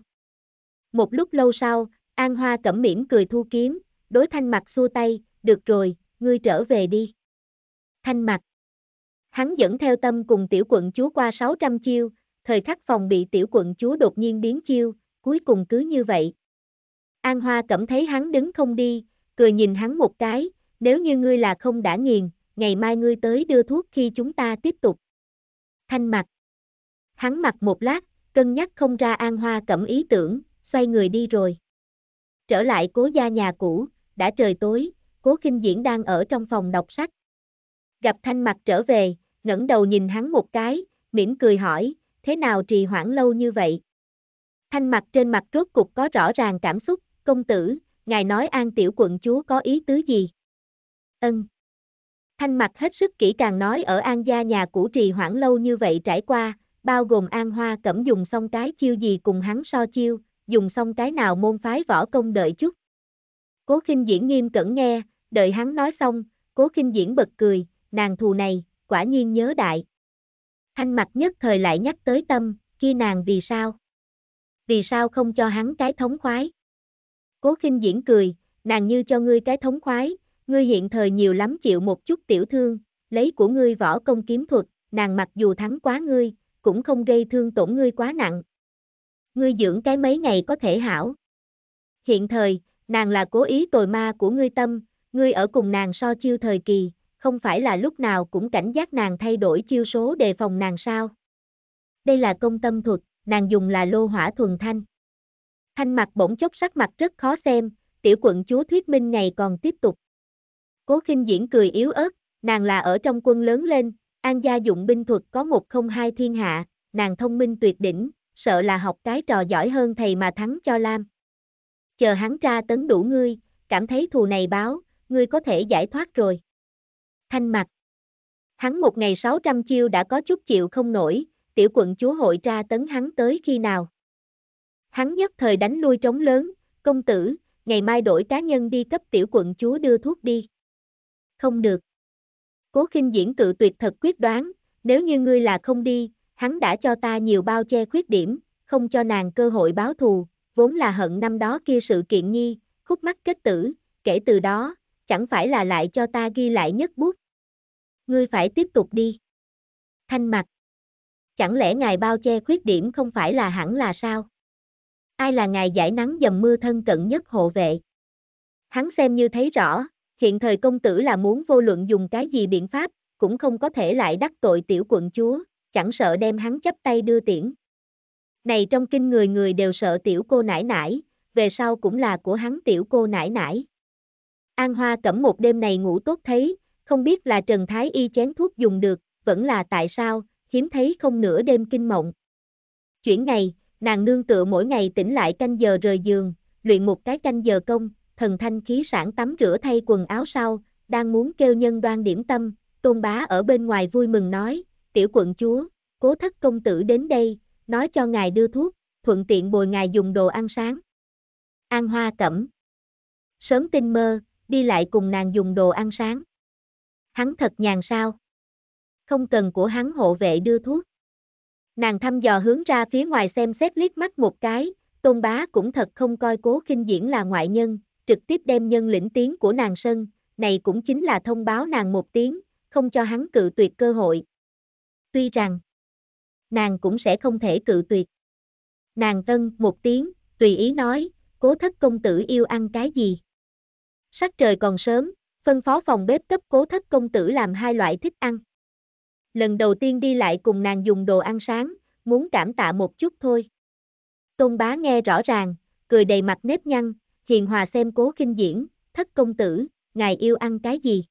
Một lúc lâu sau, An Hoa cẩm mỉm cười thu kiếm, đối thanh mặt xua tay, được rồi, ngươi trở về đi thanh mạch, Hắn dẫn theo tâm cùng tiểu quận chúa qua 600 chiêu, thời khắc phòng bị tiểu quận chúa đột nhiên biến chiêu, cuối cùng cứ như vậy. An Hoa cảm thấy hắn đứng không đi, cười nhìn hắn một cái, nếu như ngươi là không đã nghiền, ngày mai ngươi tới đưa thuốc khi chúng ta tiếp tục. Thanh mặt. Hắn mặc một lát, cân nhắc không ra An Hoa cẩm ý tưởng, xoay người đi rồi. Trở lại cố gia nhà cũ, đã trời tối, cố kinh diễn đang ở trong phòng đọc sách gặp thanh mặt trở về, ngẩng đầu nhìn hắn một cái, mỉm cười hỏi, thế nào trì hoãn lâu như vậy? Thanh mặt trên mặt rốt cục có rõ ràng cảm xúc, công tử, ngài nói an tiểu quận chúa có ý tứ gì? Ân. Thanh mặt hết sức kỹ càng nói ở an gia nhà cũ trì hoãn lâu như vậy trải qua, bao gồm an hoa cẩm dùng xong cái chiêu gì cùng hắn so chiêu, dùng xong cái nào môn phái võ công đợi chút. Cố khinh diễn nghiêm cẩn nghe, đợi hắn nói xong, cố khinh diễn bật cười, nàng thù này, quả nhiên nhớ đại. Thanh mặt nhất thời lại nhắc tới tâm, kia nàng vì sao? Vì sao không cho hắn cái thống khoái? Cố khinh diễn cười, nàng như cho ngươi cái thống khoái, ngươi hiện thời nhiều lắm chịu một chút tiểu thương, lấy của ngươi võ công kiếm thuật, nàng mặc dù thắng quá ngươi, cũng không gây thương tổn ngươi quá nặng. Ngươi dưỡng cái mấy ngày có thể hảo. Hiện thời, nàng là cố ý tồi ma của ngươi tâm, ngươi ở cùng nàng so chiêu thời kỳ, không phải là lúc nào cũng cảnh giác nàng thay đổi chiêu số đề phòng nàng sao. Đây là công tâm thuật, nàng dùng là lô hỏa thuần thanh. Thanh mặt bỗng chốc sắc mặt rất khó xem, tiểu quận chúa thuyết minh ngày còn tiếp tục. Cố khinh diễn cười yếu ớt, nàng là ở trong quân lớn lên, an gia dụng binh thuật có một không hai thiên hạ, nàng thông minh tuyệt đỉnh, sợ là học cái trò giỏi hơn thầy mà thắng cho Lam. Chờ hắn ra tấn đủ ngươi, cảm thấy thù này báo, ngươi có thể giải thoát rồi thanh mặt. Hắn một ngày 600 chiêu đã có chút chịu không nổi, tiểu quận chúa hội tra tấn hắn tới khi nào. Hắn nhất thời đánh lui trống lớn, công tử, ngày mai đổi cá nhân đi cấp tiểu quận chúa đưa thuốc đi. Không được. Cố khinh diễn cự tuyệt thật quyết đoán, nếu như ngươi là không đi, hắn đã cho ta nhiều bao che khuyết điểm, không cho nàng cơ hội báo thù, vốn là hận năm đó kia sự kiện nhi, khúc mắt kết tử, kể từ đó, chẳng phải là lại cho ta ghi lại nhất bút, ngươi phải tiếp tục đi. Thanh mặt. Chẳng lẽ ngài bao che khuyết điểm không phải là hẳn là sao? Ai là ngài giải nắng dầm mưa thân cận nhất hộ vệ? Hắn xem như thấy rõ, hiện thời công tử là muốn vô luận dùng cái gì biện pháp, cũng không có thể lại đắc tội tiểu quận chúa, chẳng sợ đem hắn chấp tay đưa tiễn. Này trong kinh người người đều sợ tiểu cô nải nải, về sau cũng là của hắn tiểu cô nải nải. An Hoa cẩm một đêm này ngủ tốt thấy, không biết là Trần Thái Y chén thuốc dùng được, vẫn là tại sao, hiếm thấy không nửa đêm kinh mộng. Chuyển ngày, nàng nương tựa mỗi ngày tỉnh lại canh giờ rời giường, luyện một cái canh giờ công, thần thanh khí sản tắm rửa thay quần áo sau, đang muốn kêu nhân đoan điểm tâm, tôn bá ở bên ngoài vui mừng nói, tiểu quận chúa, cố thất công tử đến đây, nói cho ngài đưa thuốc, thuận tiện bồi ngài dùng đồ ăn sáng. An hoa cẩm. Sớm tinh mơ, đi lại cùng nàng dùng đồ ăn sáng hắn thật nhàn sao. Không cần của hắn hộ vệ đưa thuốc. Nàng thăm dò hướng ra phía ngoài xem xét liếc mắt một cái, tôn bá cũng thật không coi cố kinh diễn là ngoại nhân, trực tiếp đem nhân lĩnh tiếng của nàng sân, này cũng chính là thông báo nàng một tiếng, không cho hắn cự tuyệt cơ hội. Tuy rằng, nàng cũng sẽ không thể cự tuyệt. Nàng tân vâng một tiếng, tùy ý nói, cố thất công tử yêu ăn cái gì. Sắc trời còn sớm, phân phó phòng bếp cấp cố thất công tử làm hai loại thích ăn. Lần đầu tiên đi lại cùng nàng dùng đồ ăn sáng, muốn cảm tạ một chút thôi. Tôn bá nghe rõ ràng, cười đầy mặt nếp nhăn, hiền hòa xem cố kinh diễn, thất công tử, ngài yêu ăn cái gì?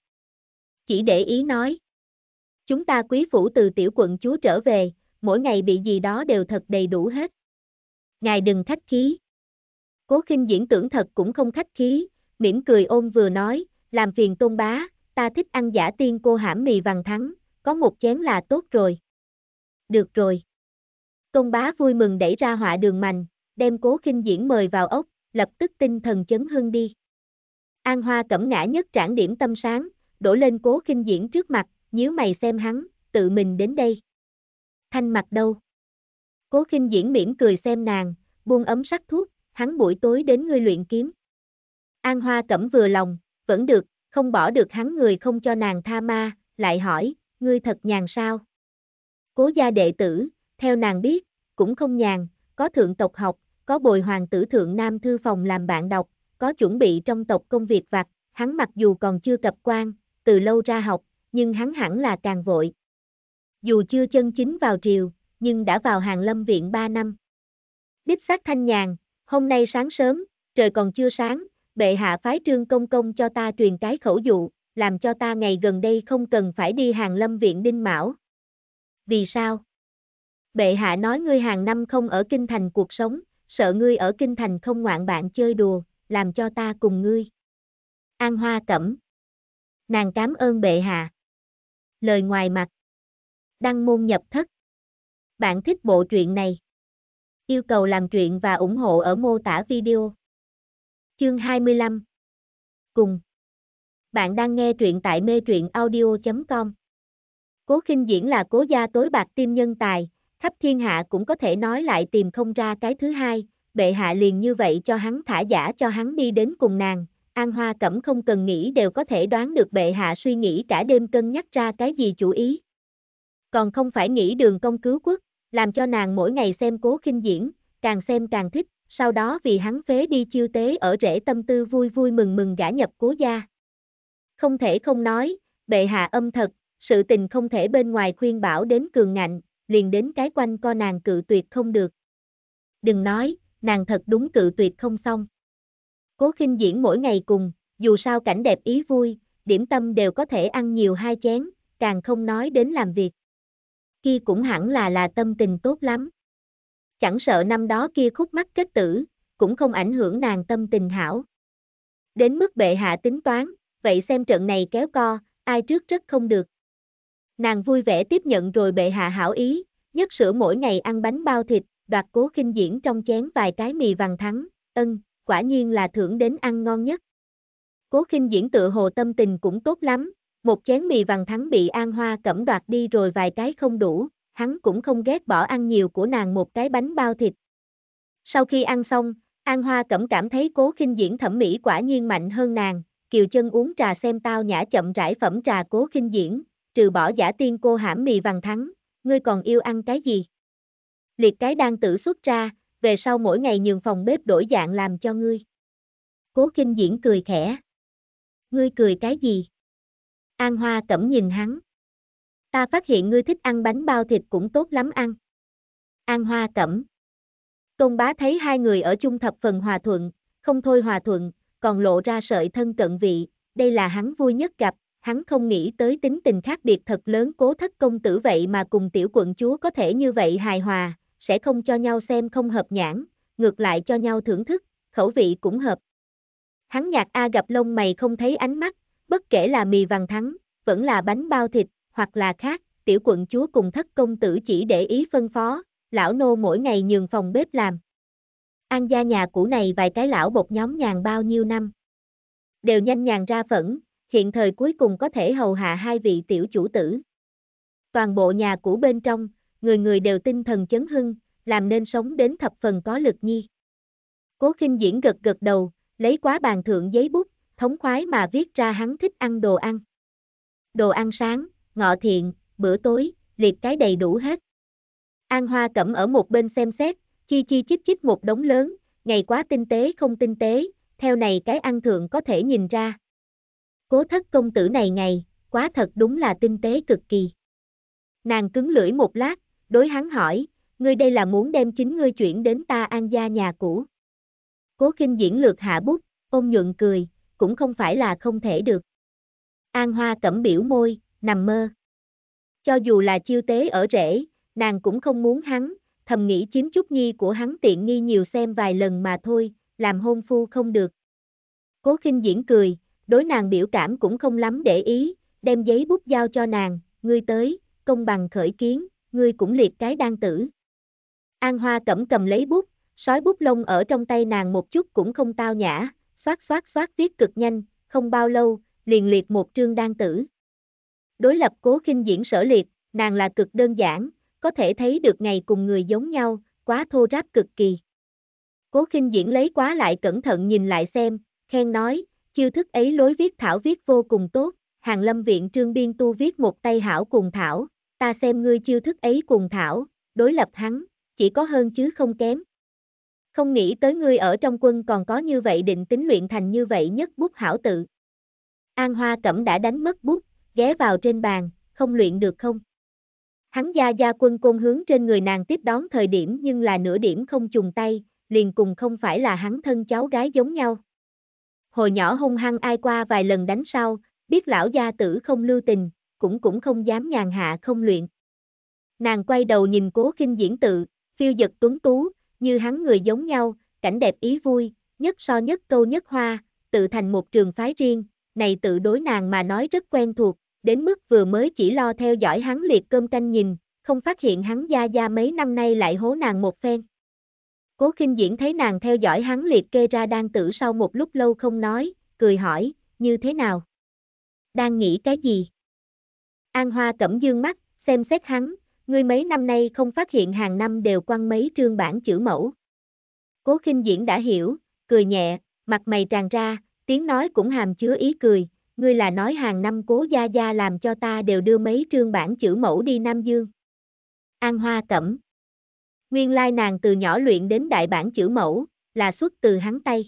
Chỉ để ý nói. Chúng ta quý phủ từ tiểu quận chúa trở về, mỗi ngày bị gì đó đều thật đầy đủ hết. Ngài đừng khách khí. Cố kinh diễn tưởng thật cũng không khách khí, mỉm cười ôm vừa nói, làm phiền tôn bá, ta thích ăn giả tiên cô hãm mì vàng thắng, có một chén là tốt rồi. Được rồi. Tôn bá vui mừng đẩy ra họa đường mành, đem cố kinh diễn mời vào ốc, lập tức tinh thần chấn hưng đi. An hoa cẩm ngã nhất trảng điểm tâm sáng, đổ lên cố kinh diễn trước mặt, nhíu mày xem hắn, tự mình đến đây. Thanh mặt đâu? Cố kinh diễn mỉm cười xem nàng, buông ấm sắc thuốc, hắn buổi tối đến ngươi luyện kiếm. An hoa cẩm vừa lòng, vẫn được, không bỏ được hắn người không cho nàng tha ma, lại hỏi, ngươi thật nhàn sao? Cố gia đệ tử, theo nàng biết, cũng không nhàn, có thượng tộc học, có bồi hoàng tử thượng nam thư phòng làm bạn đọc, có chuẩn bị trong tộc công việc vặt, hắn mặc dù còn chưa cập quan, từ lâu ra học, nhưng hắn hẳn là càng vội. Dù chưa chân chính vào triều, nhưng đã vào hàng lâm viện 3 năm. Đích xác thanh nhàn, hôm nay sáng sớm, trời còn chưa sáng, bệ hạ phái trương công công cho ta truyền cái khẩu dụ, làm cho ta ngày gần đây không cần phải đi hàng lâm viện đinh mão. Vì sao? Bệ hạ nói ngươi hàng năm không ở kinh thành cuộc sống, sợ ngươi ở kinh thành không ngoạn bạn chơi đùa, làm cho ta cùng ngươi. An hoa cẩm. Nàng cảm ơn bệ hạ. Lời ngoài mặt. Đăng môn nhập thất. Bạn thích bộ truyện này? Yêu cầu làm truyện và ủng hộ ở mô tả video. Chương 25 Cùng Bạn đang nghe truyện tại mê truyện audio.com Cố khinh diễn là cố gia tối bạc tim nhân tài, khắp thiên hạ cũng có thể nói lại tìm không ra cái thứ hai, bệ hạ liền như vậy cho hắn thả giả cho hắn đi đến cùng nàng, An Hoa Cẩm không cần nghĩ đều có thể đoán được bệ hạ suy nghĩ cả đêm cân nhắc ra cái gì chủ ý. Còn không phải nghĩ đường công cứu quốc, làm cho nàng mỗi ngày xem cố khinh diễn, càng xem càng thích, sau đó vì hắn phế đi chiêu tế ở rễ tâm tư vui vui mừng mừng gã nhập cố gia. Không thể không nói, bệ hạ âm thật, sự tình không thể bên ngoài khuyên bảo đến cường ngạnh, liền đến cái quanh co nàng cự tuyệt không được. Đừng nói, nàng thật đúng cự tuyệt không xong. Cố khinh diễn mỗi ngày cùng, dù sao cảnh đẹp ý vui, điểm tâm đều có thể ăn nhiều hai chén, càng không nói đến làm việc. Kia cũng hẳn là là tâm tình tốt lắm chẳng sợ năm đó kia khúc mắt kết tử, cũng không ảnh hưởng nàng tâm tình hảo. Đến mức bệ hạ tính toán, vậy xem trận này kéo co, ai trước rất không được. Nàng vui vẻ tiếp nhận rồi bệ hạ hảo ý, nhất sửa mỗi ngày ăn bánh bao thịt, đoạt cố kinh diễn trong chén vài cái mì vàng thắng, ân, quả nhiên là thưởng đến ăn ngon nhất. Cố kinh diễn tự hồ tâm tình cũng tốt lắm, một chén mì vàng thắng bị An Hoa cẩm đoạt đi rồi vài cái không đủ, hắn cũng không ghét bỏ ăn nhiều của nàng một cái bánh bao thịt. Sau khi ăn xong, An Hoa Cẩm cảm thấy cố khinh diễn thẩm mỹ quả nhiên mạnh hơn nàng, Kiều Chân uống trà xem tao nhã chậm rãi phẩm trà cố khinh diễn, trừ bỏ giả tiên cô hãm mì vàng thắng, ngươi còn yêu ăn cái gì? Liệt cái đang tử xuất ra, về sau mỗi ngày nhường phòng bếp đổi dạng làm cho ngươi. Cố kinh diễn cười khẽ. Ngươi cười cái gì? An Hoa cẩm nhìn hắn. Ta phát hiện ngươi thích ăn bánh bao thịt cũng tốt lắm ăn. An hoa cẩm. Tôn bá thấy hai người ở chung thập phần hòa thuận, không thôi hòa thuận, còn lộ ra sợi thân cận vị, đây là hắn vui nhất gặp, hắn không nghĩ tới tính tình khác biệt thật lớn cố thất công tử vậy mà cùng tiểu quận chúa có thể như vậy hài hòa, sẽ không cho nhau xem không hợp nhãn, ngược lại cho nhau thưởng thức, khẩu vị cũng hợp. Hắn nhạc A gặp lông mày không thấy ánh mắt, bất kể là mì vàng thắng, vẫn là bánh bao thịt, hoặc là khác, tiểu quận chúa cùng thất công tử chỉ để ý phân phó, lão nô mỗi ngày nhường phòng bếp làm. An gia nhà cũ này vài cái lão bột nhóm nhàn bao nhiêu năm. Đều nhanh nhàn ra phẫn, hiện thời cuối cùng có thể hầu hạ hai vị tiểu chủ tử. Toàn bộ nhà cũ bên trong, người người đều tinh thần chấn hưng, làm nên sống đến thập phần có lực nhi. Cố khinh diễn gật gật đầu, lấy quá bàn thượng giấy bút, thống khoái mà viết ra hắn thích ăn đồ ăn. Đồ ăn sáng, ngọ thiện, bữa tối, liệt cái đầy đủ hết. An Hoa cẩm ở một bên xem xét, chi chi chip chip một đống lớn, ngày quá tinh tế không tinh tế, theo này cái ăn thượng có thể nhìn ra. Cố thất công tử này ngày, quá thật đúng là tinh tế cực kỳ. Nàng cứng lưỡi một lát, đối hắn hỏi, ngươi đây là muốn đem chính ngươi chuyển đến ta an gia nhà cũ. Cố kinh diễn lược hạ bút, ôm nhuận cười, cũng không phải là không thể được. An Hoa cẩm biểu môi, nằm mơ. Cho dù là chiêu tế ở rễ, nàng cũng không muốn hắn, thầm nghĩ chiếm chút nhi của hắn tiện nghi nhiều xem vài lần mà thôi, làm hôn phu không được. Cố khinh diễn cười, đối nàng biểu cảm cũng không lắm để ý, đem giấy bút giao cho nàng, ngươi tới, công bằng khởi kiến, ngươi cũng liệt cái đan tử. An Hoa cẩm cầm lấy bút, sói bút lông ở trong tay nàng một chút cũng không tao nhã, xoát xoát xoát viết cực nhanh, không bao lâu, liền liệt một trương đan tử đối lập cố kinh diễn sở liệt, nàng là cực đơn giản, có thể thấy được ngày cùng người giống nhau, quá thô ráp cực kỳ. Cố khinh diễn lấy quá lại cẩn thận nhìn lại xem, khen nói, chiêu thức ấy lối viết thảo viết vô cùng tốt, hàng lâm viện trương biên tu viết một tay hảo cùng thảo, ta xem ngươi chiêu thức ấy cùng thảo, đối lập hắn, chỉ có hơn chứ không kém. Không nghĩ tới ngươi ở trong quân còn có như vậy định tính luyện thành như vậy nhất bút hảo tự. An Hoa Cẩm đã đánh mất bút, ghé vào trên bàn, không luyện được không? Hắn gia gia quân côn hướng trên người nàng tiếp đón thời điểm nhưng là nửa điểm không trùng tay, liền cùng không phải là hắn thân cháu gái giống nhau. Hồi nhỏ hung hăng ai qua vài lần đánh sau, biết lão gia tử không lưu tình, cũng cũng không dám nhàn hạ không luyện. Nàng quay đầu nhìn cố kinh diễn tự, phiêu giật tuấn tú, như hắn người giống nhau, cảnh đẹp ý vui, nhất so nhất câu nhất hoa, tự thành một trường phái riêng, này tự đối nàng mà nói rất quen thuộc, đến mức vừa mới chỉ lo theo dõi hắn liệt cơm canh nhìn, không phát hiện hắn gia gia mấy năm nay lại hố nàng một phen. Cố khinh diễn thấy nàng theo dõi hắn liệt kê ra đang tử sau một lúc lâu không nói, cười hỏi, như thế nào? Đang nghĩ cái gì? An Hoa cẩm dương mắt, xem xét hắn, ngươi mấy năm nay không phát hiện hàng năm đều quăng mấy trương bản chữ mẫu. Cố khinh diễn đã hiểu, cười nhẹ, mặt mày tràn ra, tiếng nói cũng hàm chứa ý cười, ngươi là nói hàng năm cố gia gia làm cho ta đều đưa mấy trương bản chữ mẫu đi Nam Dương. An Hoa Cẩm Nguyên lai nàng từ nhỏ luyện đến đại bản chữ mẫu, là xuất từ hắn tay.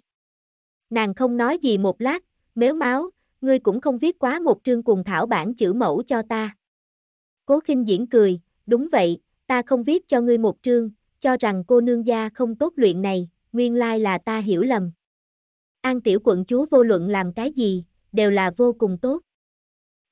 Nàng không nói gì một lát, mếu máu, ngươi cũng không viết quá một trương cùng thảo bản chữ mẫu cho ta. Cố khinh diễn cười, đúng vậy, ta không viết cho ngươi một trương, cho rằng cô nương gia không tốt luyện này, nguyên lai là ta hiểu lầm. An tiểu quận chúa vô luận làm cái gì, đều là vô cùng tốt.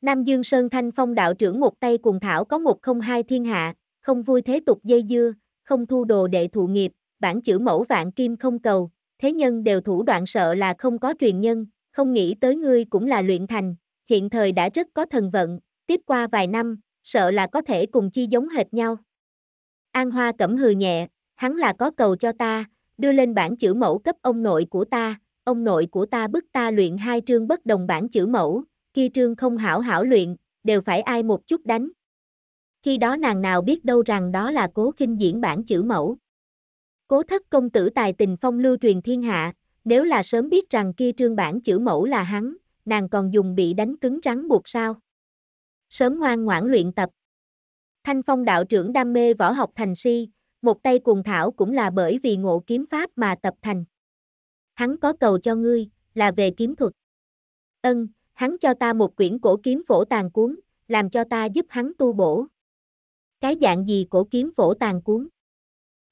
Nam Dương Sơn Thanh Phong đạo trưởng một tay cùng Thảo có một không hai thiên hạ, không vui thế tục dây dưa, không thu đồ đệ thụ nghiệp, bản chữ mẫu vạn kim không cầu, thế nhân đều thủ đoạn sợ là không có truyền nhân, không nghĩ tới ngươi cũng là luyện thành, hiện thời đã rất có thần vận, tiếp qua vài năm, sợ là có thể cùng chi giống hệt nhau. An Hoa cẩm hừ nhẹ, hắn là có cầu cho ta, đưa lên bản chữ mẫu cấp ông nội của ta, ông nội của ta bức ta luyện hai trương bất đồng bản chữ mẫu, kia trương không hảo hảo luyện, đều phải ai một chút đánh. Khi đó nàng nào biết đâu rằng đó là cố kinh diễn bản chữ mẫu. Cố thất công tử tài tình phong lưu truyền thiên hạ, nếu là sớm biết rằng kia trương bản chữ mẫu là hắn, nàng còn dùng bị đánh cứng rắn buộc sao. Sớm ngoan ngoãn luyện tập. Thanh phong đạo trưởng đam mê võ học thành si, một tay cuồng thảo cũng là bởi vì ngộ kiếm pháp mà tập thành hắn có cầu cho ngươi, là về kiếm thuật. Ân, hắn cho ta một quyển cổ kiếm phổ tàn cuốn, làm cho ta giúp hắn tu bổ. Cái dạng gì cổ kiếm phổ tàn cuốn?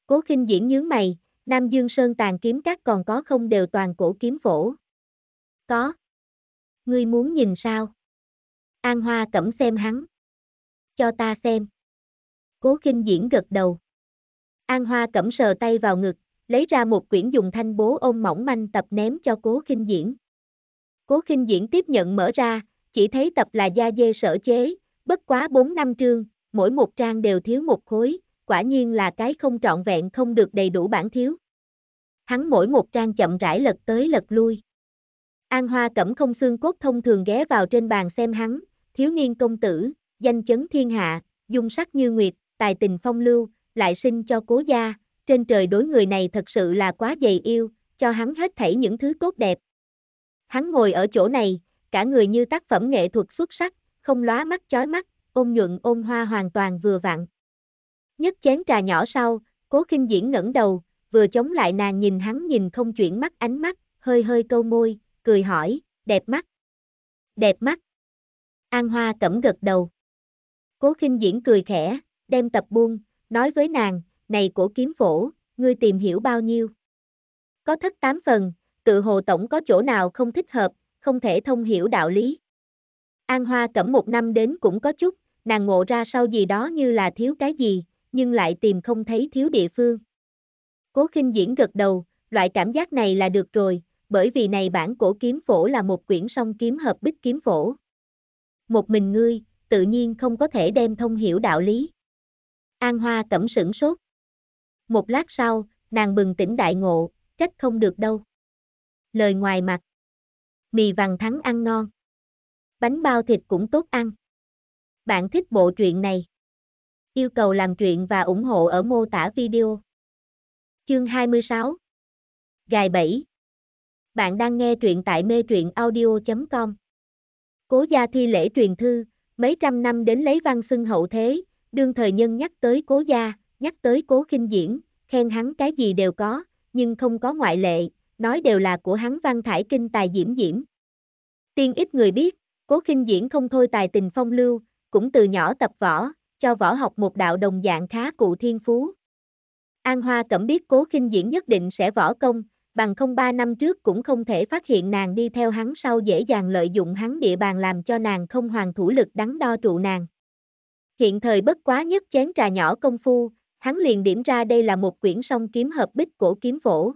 Cố khinh diễn nhướng mày, Nam Dương Sơn tàn kiếm các còn có không đều toàn cổ kiếm phổ. Có. Ngươi muốn nhìn sao? An Hoa cẩm xem hắn. Cho ta xem. Cố khinh diễn gật đầu. An Hoa cẩm sờ tay vào ngực, lấy ra một quyển dùng thanh bố ôm mỏng manh tập ném cho cố khinh diễn. Cố khinh diễn tiếp nhận mở ra, chỉ thấy tập là da dê sở chế, bất quá 4 năm trương, mỗi một trang đều thiếu một khối, quả nhiên là cái không trọn vẹn không được đầy đủ bản thiếu. Hắn mỗi một trang chậm rãi lật tới lật lui. An Hoa Cẩm không xương cốt thông thường ghé vào trên bàn xem hắn, thiếu niên công tử, danh chấn thiên hạ, dung sắc như nguyệt, tài tình phong lưu, lại sinh cho cố gia, trên trời đối người này thật sự là quá dày yêu, cho hắn hết thảy những thứ tốt đẹp. Hắn ngồi ở chỗ này, cả người như tác phẩm nghệ thuật xuất sắc, không lóa mắt chói mắt, ôn nhuận ôn hoa hoàn toàn vừa vặn. Nhất chén trà nhỏ sau, cố khinh diễn ngẩng đầu, vừa chống lại nàng nhìn hắn nhìn không chuyển mắt ánh mắt, hơi hơi câu môi, cười hỏi, đẹp mắt. Đẹp mắt. An Hoa cẩm gật đầu. Cố khinh diễn cười khẽ, đem tập buông, nói với nàng, này của kiếm phổ, ngươi tìm hiểu bao nhiêu? Có thất tám phần, tự hồ tổng có chỗ nào không thích hợp, không thể thông hiểu đạo lý. An Hoa cẩm một năm đến cũng có chút, nàng ngộ ra sau gì đó như là thiếu cái gì, nhưng lại tìm không thấy thiếu địa phương. Cố khinh diễn gật đầu, loại cảm giác này là được rồi, bởi vì này bản cổ kiếm phổ là một quyển song kiếm hợp bích kiếm phổ. Một mình ngươi, tự nhiên không có thể đem thông hiểu đạo lý. An Hoa cẩm sửng sốt, một lát sau, nàng bừng tỉnh đại ngộ, trách không được đâu. Lời ngoài mặt. Mì vàng thắng ăn ngon. Bánh bao thịt cũng tốt ăn. Bạn thích bộ truyện này? Yêu cầu làm truyện và ủng hộ ở mô tả video. Chương 26 Gài 7 Bạn đang nghe truyện tại mê truyện audio.com Cố gia thi lễ truyền thư, mấy trăm năm đến lấy văn xưng hậu thế, đương thời nhân nhắc tới cố gia, nhắc tới cố khinh diễn, khen hắn cái gì đều có, nhưng không có ngoại lệ, nói đều là của hắn văn thải kinh tài diễm diễm. Tiên ít người biết, cố khinh diễn không thôi tài tình phong lưu, cũng từ nhỏ tập võ, cho võ học một đạo đồng dạng khá cụ thiên phú. An Hoa Cẩm biết cố khinh diễn nhất định sẽ võ công, bằng không ba năm trước cũng không thể phát hiện nàng đi theo hắn sau dễ dàng lợi dụng hắn địa bàn làm cho nàng không hoàn thủ lực đắn đo trụ nàng. Hiện thời bất quá nhất chén trà nhỏ công phu, hắn liền điểm ra đây là một quyển song kiếm hợp bích cổ kiếm phổ.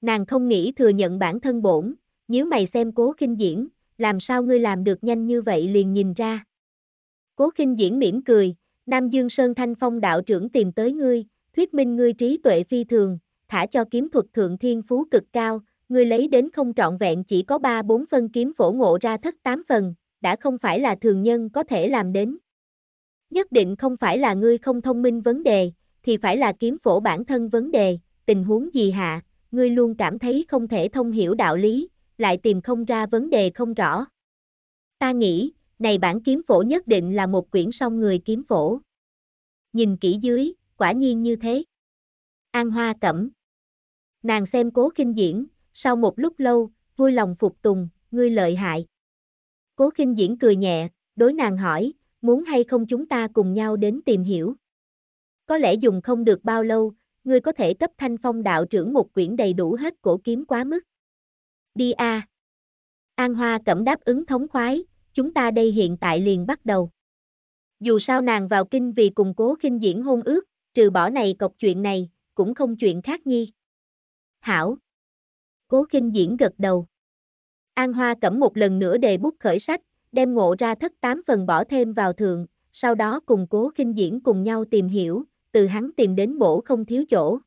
Nàng không nghĩ thừa nhận bản thân bổn, nếu mày xem cố khinh diễn, làm sao ngươi làm được nhanh như vậy liền nhìn ra. Cố khinh diễn mỉm cười, Nam Dương Sơn Thanh Phong đạo trưởng tìm tới ngươi, thuyết minh ngươi trí tuệ phi thường, thả cho kiếm thuật thượng thiên phú cực cao, ngươi lấy đến không trọn vẹn chỉ có 3-4 phân kiếm phổ ngộ ra thất 8 phần, đã không phải là thường nhân có thể làm đến. Nhất định không phải là ngươi không thông minh vấn đề, thì phải là kiếm phổ bản thân vấn đề, tình huống gì hạ, ngươi luôn cảm thấy không thể thông hiểu đạo lý, lại tìm không ra vấn đề không rõ. Ta nghĩ, này bản kiếm phổ nhất định là một quyển song người kiếm phổ. Nhìn kỹ dưới, quả nhiên như thế. An Hoa cẩm. Nàng xem cố kinh diễn, sau một lúc lâu, vui lòng phục tùng, ngươi lợi hại. Cố kinh diễn cười nhẹ, đối nàng hỏi, muốn hay không chúng ta cùng nhau đến tìm hiểu. Có lẽ dùng không được bao lâu, ngươi có thể cấp thanh phong đạo trưởng một quyển đầy đủ hết cổ kiếm quá mức. Đi a. An Hoa cẩm đáp ứng thống khoái, chúng ta đây hiện tại liền bắt đầu. Dù sao nàng vào kinh vì cùng cố khinh diễn hôn ước, trừ bỏ này cọc chuyện này, cũng không chuyện khác nhi. Hảo. Cố khinh diễn gật đầu. An Hoa cẩm một lần nữa đề bút khởi sách, đem ngộ ra thất tám phần bỏ thêm vào thượng, sau đó cùng cố kinh diễn cùng nhau tìm hiểu, từ hắn tìm đến bổ không thiếu chỗ.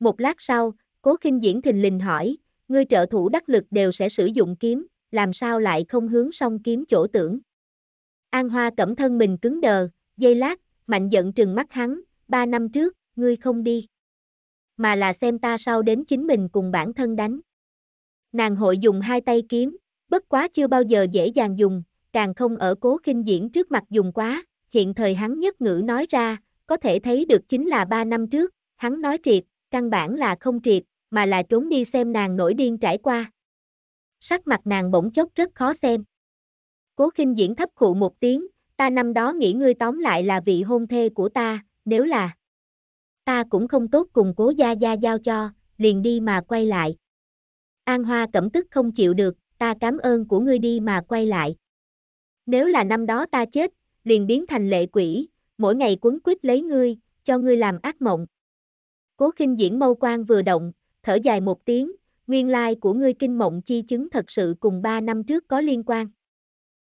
Một lát sau, cố kinh diễn thình lình hỏi, ngươi trợ thủ đắc lực đều sẽ sử dụng kiếm, làm sao lại không hướng song kiếm chỗ tưởng. An Hoa cẩm thân mình cứng đờ, dây lát, mạnh giận trừng mắt hắn, ba năm trước, ngươi không đi. Mà là xem ta sau đến chính mình cùng bản thân đánh. Nàng hội dùng hai tay kiếm, bất quá chưa bao giờ dễ dàng dùng, càng không ở cố khinh diễn trước mặt dùng quá, hiện thời hắn nhất ngữ nói ra, có thể thấy được chính là 3 năm trước, hắn nói triệt, căn bản là không triệt, mà là trốn đi xem nàng nổi điên trải qua. Sắc mặt nàng bỗng chốc rất khó xem. Cố khinh diễn thấp khụ một tiếng, ta năm đó nghĩ ngươi tóm lại là vị hôn thê của ta, nếu là ta cũng không tốt cùng cố gia gia giao cho, liền đi mà quay lại. An Hoa cẩm tức không chịu được, ta cảm ơn của ngươi đi mà quay lại. Nếu là năm đó ta chết, liền biến thành lệ quỷ, mỗi ngày quấn quýt lấy ngươi, cho ngươi làm ác mộng. Cố khinh diễn mâu quan vừa động, thở dài một tiếng, nguyên lai của ngươi kinh mộng chi chứng thật sự cùng ba năm trước có liên quan.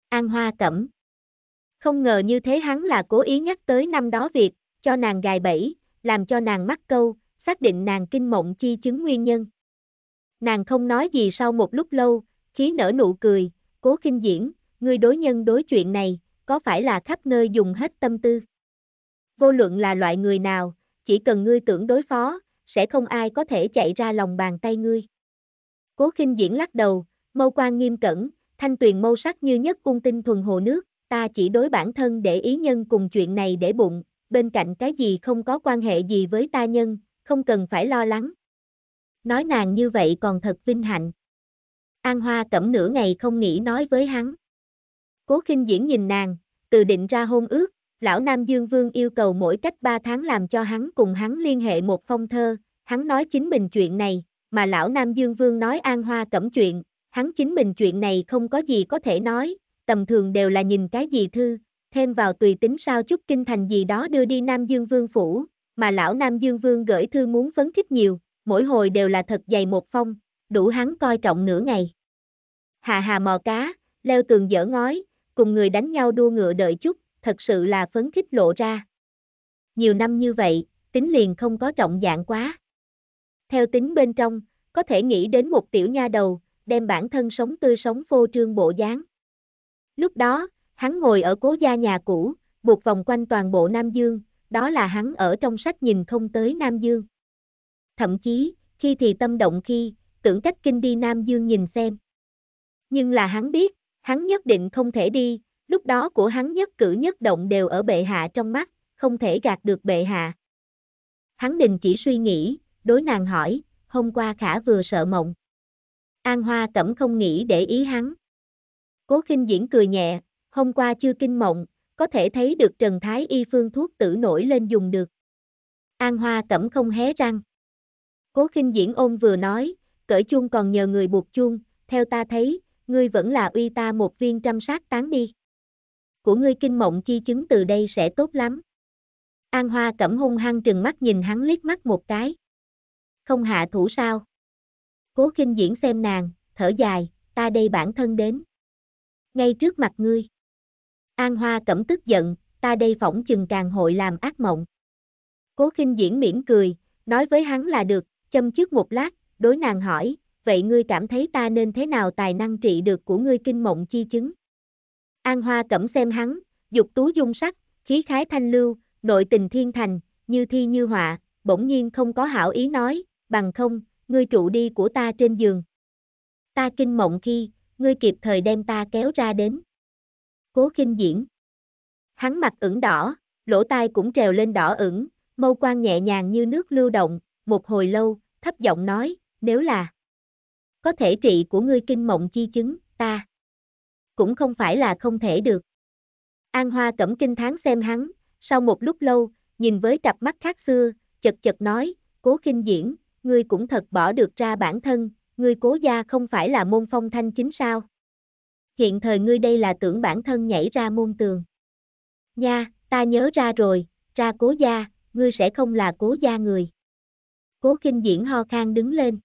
An hoa cẩm. Không ngờ như thế hắn là cố ý nhắc tới năm đó việc, cho nàng gài bẫy, làm cho nàng mắc câu, xác định nàng kinh mộng chi chứng nguyên nhân. Nàng không nói gì sau một lúc lâu, Khí nở nụ cười, cố kinh diễn, người đối nhân đối chuyện này, có phải là khắp nơi dùng hết tâm tư? Vô luận là loại người nào, chỉ cần ngươi tưởng đối phó, sẽ không ai có thể chạy ra lòng bàn tay ngươi. Cố kinh diễn lắc đầu, mâu quan nghiêm cẩn, thanh tuyền mâu sắc như nhất cung tinh thuần hồ nước, ta chỉ đối bản thân để ý nhân cùng chuyện này để bụng, bên cạnh cái gì không có quan hệ gì với ta nhân, không cần phải lo lắng. Nói nàng như vậy còn thật vinh hạnh. An Hoa Cẩm nửa ngày không nghĩ nói với hắn. Cố Kinh diễn nhìn nàng, từ định ra hôn ước, lão Nam Dương Vương yêu cầu mỗi cách 3 tháng làm cho hắn cùng hắn liên hệ một phong thơ, hắn nói chính mình chuyện này, mà lão Nam Dương Vương nói An Hoa Cẩm chuyện, hắn chính mình chuyện này không có gì có thể nói, tầm thường đều là nhìn cái gì thư, thêm vào tùy tính sao chút kinh thành gì đó đưa đi Nam Dương Vương phủ, mà lão Nam Dương Vương gửi thư muốn phấn khích nhiều, mỗi hồi đều là thật dày một phong, đủ hắn coi trọng nửa ngày. Hà hà mò cá, leo tường dở ngói, cùng người đánh nhau đua ngựa đợi chút, thật sự là phấn khích lộ ra. Nhiều năm như vậy, tính liền không có trọng dạng quá. Theo tính bên trong, có thể nghĩ đến một tiểu nha đầu, đem bản thân sống tươi sống phô trương bộ dáng. Lúc đó, hắn ngồi ở cố gia nhà cũ, buộc vòng quanh toàn bộ Nam Dương, đó là hắn ở trong sách nhìn không tới Nam Dương. Thậm chí, khi thì tâm động khi, tưởng cách kinh đi Nam Dương nhìn xem. Nhưng là hắn biết, hắn nhất định không thể đi, lúc đó của hắn nhất cử nhất động đều ở bệ hạ trong mắt, không thể gạt được bệ hạ. Hắn đình chỉ suy nghĩ, đối nàng hỏi, hôm qua khả vừa sợ mộng. An Hoa cẩm không nghĩ để ý hắn. Cố khinh diễn cười nhẹ, hôm qua chưa kinh mộng, có thể thấy được Trần Thái Y phương thuốc tử nổi lên dùng được. An Hoa cẩm không hé răng. Cố khinh diễn ôn vừa nói, cởi chuông còn nhờ người buộc chuông, theo ta thấy, ngươi vẫn là uy ta một viên trăm sát tán đi. Của ngươi kinh mộng chi chứng từ đây sẽ tốt lắm. An Hoa cẩm hung hăng trừng mắt nhìn hắn liếc mắt một cái. Không hạ thủ sao? Cố kinh diễn xem nàng, thở dài, ta đây bản thân đến. Ngay trước mặt ngươi. An Hoa cẩm tức giận, ta đây phỏng chừng càng hội làm ác mộng. Cố kinh diễn mỉm cười, nói với hắn là được, châm trước một lát, đối nàng hỏi, vậy ngươi cảm thấy ta nên thế nào tài năng trị được của ngươi kinh mộng chi chứng? An Hoa cẩm xem hắn, dục tú dung sắc, khí khái thanh lưu, nội tình thiên thành, như thi như họa, bỗng nhiên không có hảo ý nói, bằng không, ngươi trụ đi của ta trên giường. Ta kinh mộng khi, ngươi kịp thời đem ta kéo ra đến. Cố kinh diễn. Hắn mặt ửng đỏ, lỗ tai cũng trèo lên đỏ ửng, mâu quan nhẹ nhàng như nước lưu động, một hồi lâu, thấp giọng nói, nếu là có thể trị của ngươi kinh mộng chi chứng, ta cũng không phải là không thể được. An Hoa cẩm kinh tháng xem hắn, sau một lúc lâu, nhìn với cặp mắt khác xưa, chật chật nói, cố kinh diễn, ngươi cũng thật bỏ được ra bản thân, ngươi cố gia không phải là môn phong thanh chính sao. Hiện thời ngươi đây là tưởng bản thân nhảy ra môn tường. Nha, ta nhớ ra rồi, ra cố gia, ngươi sẽ không là cố gia người. Cố kinh diễn ho khan đứng lên.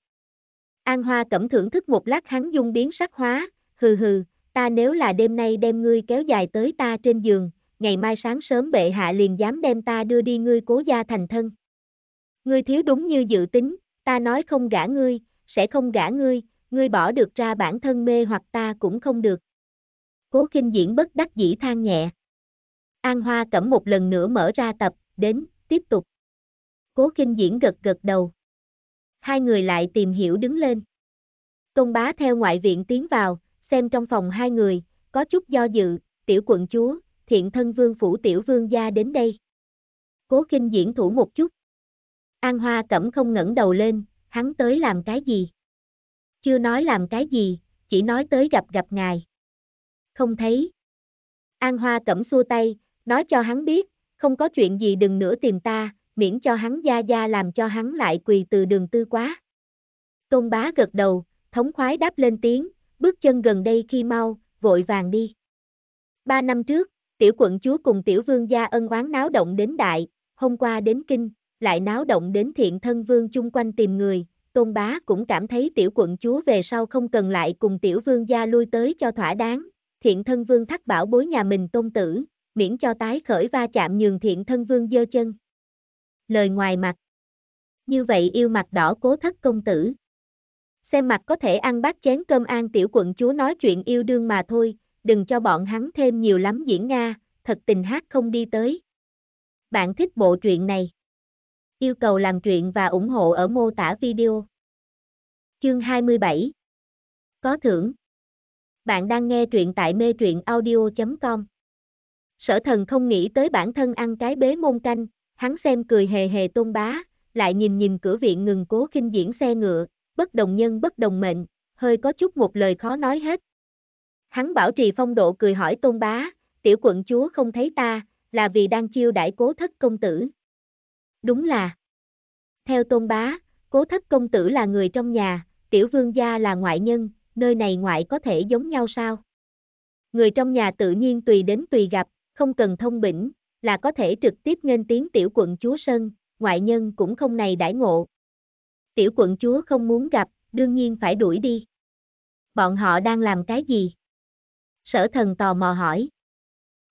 An Hoa cẩm thưởng thức một lát hắn dung biến sắc hóa, hừ hừ, ta nếu là đêm nay đem ngươi kéo dài tới ta trên giường, ngày mai sáng sớm bệ hạ liền dám đem ta đưa đi ngươi cố gia thành thân. Ngươi thiếu đúng như dự tính, ta nói không gả ngươi, sẽ không gả ngươi, ngươi bỏ được ra bản thân mê hoặc ta cũng không được. Cố kinh diễn bất đắc dĩ than nhẹ. An Hoa cẩm một lần nữa mở ra tập, đến, tiếp tục. Cố kinh diễn gật gật đầu hai người lại tìm hiểu đứng lên. Tôn bá theo ngoại viện tiến vào, xem trong phòng hai người, có chút do dự, tiểu quận chúa, thiện thân vương phủ tiểu vương gia đến đây. Cố kinh diễn thủ một chút. An hoa cẩm không ngẩng đầu lên, hắn tới làm cái gì? Chưa nói làm cái gì, chỉ nói tới gặp gặp ngài. Không thấy. An hoa cẩm xua tay, nói cho hắn biết, không có chuyện gì đừng nữa tìm ta, miễn cho hắn gia gia làm cho hắn lại quỳ từ đường tư quá. Tôn bá gật đầu, thống khoái đáp lên tiếng, bước chân gần đây khi mau, vội vàng đi. Ba năm trước, tiểu quận chúa cùng tiểu vương gia ân oán náo động đến đại, hôm qua đến kinh, lại náo động đến thiện thân vương chung quanh tìm người, tôn bá cũng cảm thấy tiểu quận chúa về sau không cần lại cùng tiểu vương gia lui tới cho thỏa đáng, thiện thân vương thắc bảo bối nhà mình tôn tử, miễn cho tái khởi va chạm nhường thiện thân vương dơ chân lời ngoài mặt. Như vậy yêu mặt đỏ cố thất công tử. Xem mặt có thể ăn bát chén cơm an tiểu quận chúa nói chuyện yêu đương mà thôi, đừng cho bọn hắn thêm nhiều lắm diễn Nga, thật tình hát không đi tới. Bạn thích bộ truyện này? Yêu cầu làm truyện và ủng hộ ở mô tả video. Chương 27 Có thưởng Bạn đang nghe truyện tại mê truyện audio.com Sở thần không nghĩ tới bản thân ăn cái bế môn canh, hắn xem cười hề hề tôn bá, lại nhìn nhìn cửa viện ngừng cố kinh diễn xe ngựa, bất đồng nhân bất đồng mệnh, hơi có chút một lời khó nói hết. Hắn bảo trì phong độ cười hỏi tôn bá, tiểu quận chúa không thấy ta, là vì đang chiêu đãi cố thất công tử. Đúng là. Theo tôn bá, cố thất công tử là người trong nhà, tiểu vương gia là ngoại nhân, nơi này ngoại có thể giống nhau sao? Người trong nhà tự nhiên tùy đến tùy gặp, không cần thông bỉnh, là có thể trực tiếp nghênh tiếng tiểu quận chúa Sơn, ngoại nhân cũng không này đãi ngộ. Tiểu quận chúa không muốn gặp, đương nhiên phải đuổi đi. Bọn họ đang làm cái gì? Sở thần tò mò hỏi.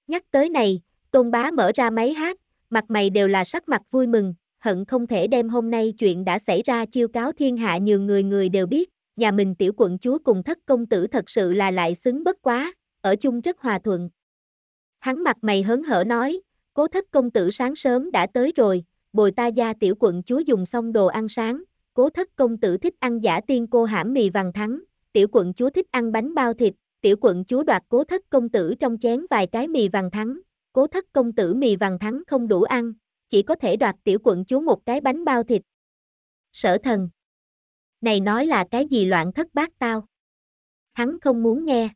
Nhắc tới này, tôn bá mở ra máy hát, mặt mày đều là sắc mặt vui mừng, hận không thể đem hôm nay chuyện đã xảy ra chiêu cáo thiên hạ nhiều người người đều biết, nhà mình tiểu quận chúa cùng thất công tử thật sự là lại xứng bất quá, ở chung rất hòa thuận. Hắn mặt mày hớn hở nói, Cố thất công tử sáng sớm đã tới rồi, bồi ta gia tiểu quận chúa dùng xong đồ ăn sáng, cố thất công tử thích ăn giả tiên cô hãm mì vàng thắng, tiểu quận chúa thích ăn bánh bao thịt, tiểu quận chúa đoạt cố thất công tử trong chén vài cái mì vàng thắng, cố thất công tử mì vàng thắng không đủ ăn, chỉ có thể đoạt tiểu quận chúa một cái bánh bao thịt. Sở thần. Này nói là cái gì loạn thất bát tao? Hắn không muốn nghe.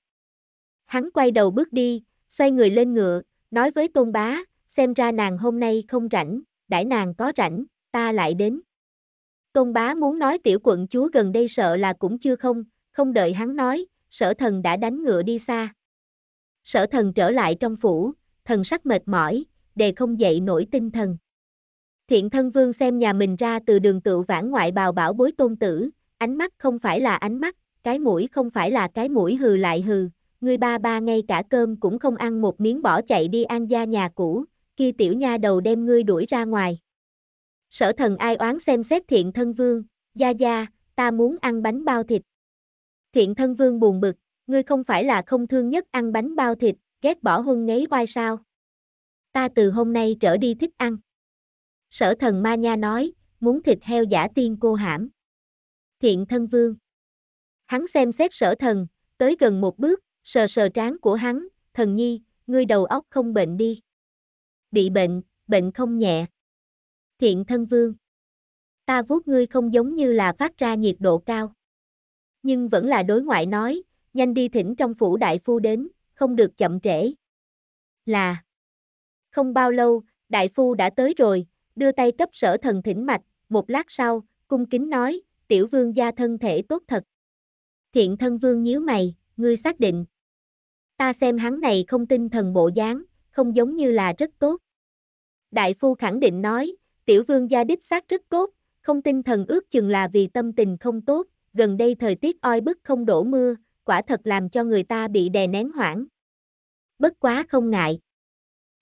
Hắn quay đầu bước đi, xoay người lên ngựa, nói với tôn bá, xem ra nàng hôm nay không rảnh, đãi nàng có rảnh, ta lại đến. Công bá muốn nói tiểu quận chúa gần đây sợ là cũng chưa không, không đợi hắn nói, sở thần đã đánh ngựa đi xa. Sở thần trở lại trong phủ, thần sắc mệt mỏi, đề không dậy nổi tinh thần. Thiện thân vương xem nhà mình ra từ đường tựu vãn ngoại bào bảo bối tôn tử, ánh mắt không phải là ánh mắt, cái mũi không phải là cái mũi hừ lại hừ, người ba ba ngay cả cơm cũng không ăn một miếng bỏ chạy đi an gia nhà cũ, kia tiểu nha đầu đem ngươi đuổi ra ngoài. Sở thần ai oán xem xét thiện thân vương, gia gia, ta muốn ăn bánh bao thịt. Thiện thân vương buồn bực, ngươi không phải là không thương nhất ăn bánh bao thịt, ghét bỏ hôn ngấy oai sao. Ta từ hôm nay trở đi thích ăn. Sở thần ma nha nói, muốn thịt heo giả tiên cô hãm. Thiện thân vương. Hắn xem xét sở thần, tới gần một bước, sờ sờ trán của hắn, thần nhi, ngươi đầu óc không bệnh đi bị bệnh, bệnh không nhẹ. Thiện thân vương. Ta vuốt ngươi không giống như là phát ra nhiệt độ cao. Nhưng vẫn là đối ngoại nói, nhanh đi thỉnh trong phủ đại phu đến, không được chậm trễ. Là. Không bao lâu, đại phu đã tới rồi, đưa tay cấp sở thần thỉnh mạch, một lát sau, cung kính nói, tiểu vương gia thân thể tốt thật. Thiện thân vương nhíu mày, ngươi xác định. Ta xem hắn này không tin thần bộ dáng, không giống như là rất tốt. Đại phu khẳng định nói, tiểu vương gia đích xác rất tốt, không tin thần ước chừng là vì tâm tình không tốt, gần đây thời tiết oi bức không đổ mưa, quả thật làm cho người ta bị đè nén hoảng. Bất quá không ngại.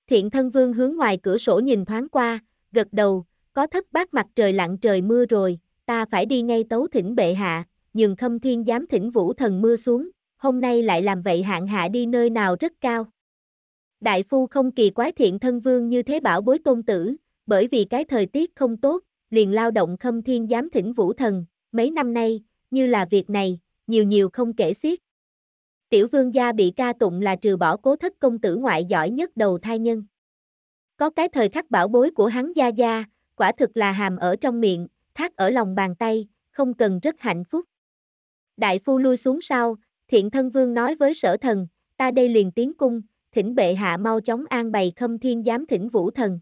Thiện thân vương hướng ngoài cửa sổ nhìn thoáng qua, gật đầu, có thất bát mặt trời lặng trời mưa rồi, ta phải đi ngay tấu thỉnh bệ hạ, nhưng khâm thiên dám thỉnh vũ thần mưa xuống, hôm nay lại làm vậy hạng hạ đi nơi nào rất cao. Đại phu không kỳ quái thiện thân vương như thế bảo bối công tử, bởi vì cái thời tiết không tốt, liền lao động khâm thiên giám thỉnh vũ thần, mấy năm nay, như là việc này, nhiều nhiều không kể xiết. Tiểu vương gia bị ca tụng là trừ bỏ cố thất công tử ngoại giỏi nhất đầu thai nhân. Có cái thời khắc bảo bối của hắn gia gia, quả thực là hàm ở trong miệng, thác ở lòng bàn tay, không cần rất hạnh phúc. Đại phu lui xuống sau, thiện thân vương nói với sở thần, ta đây liền tiến cung, thỉnh bệ hạ mau chóng an bày khâm thiên giám thỉnh vũ thần.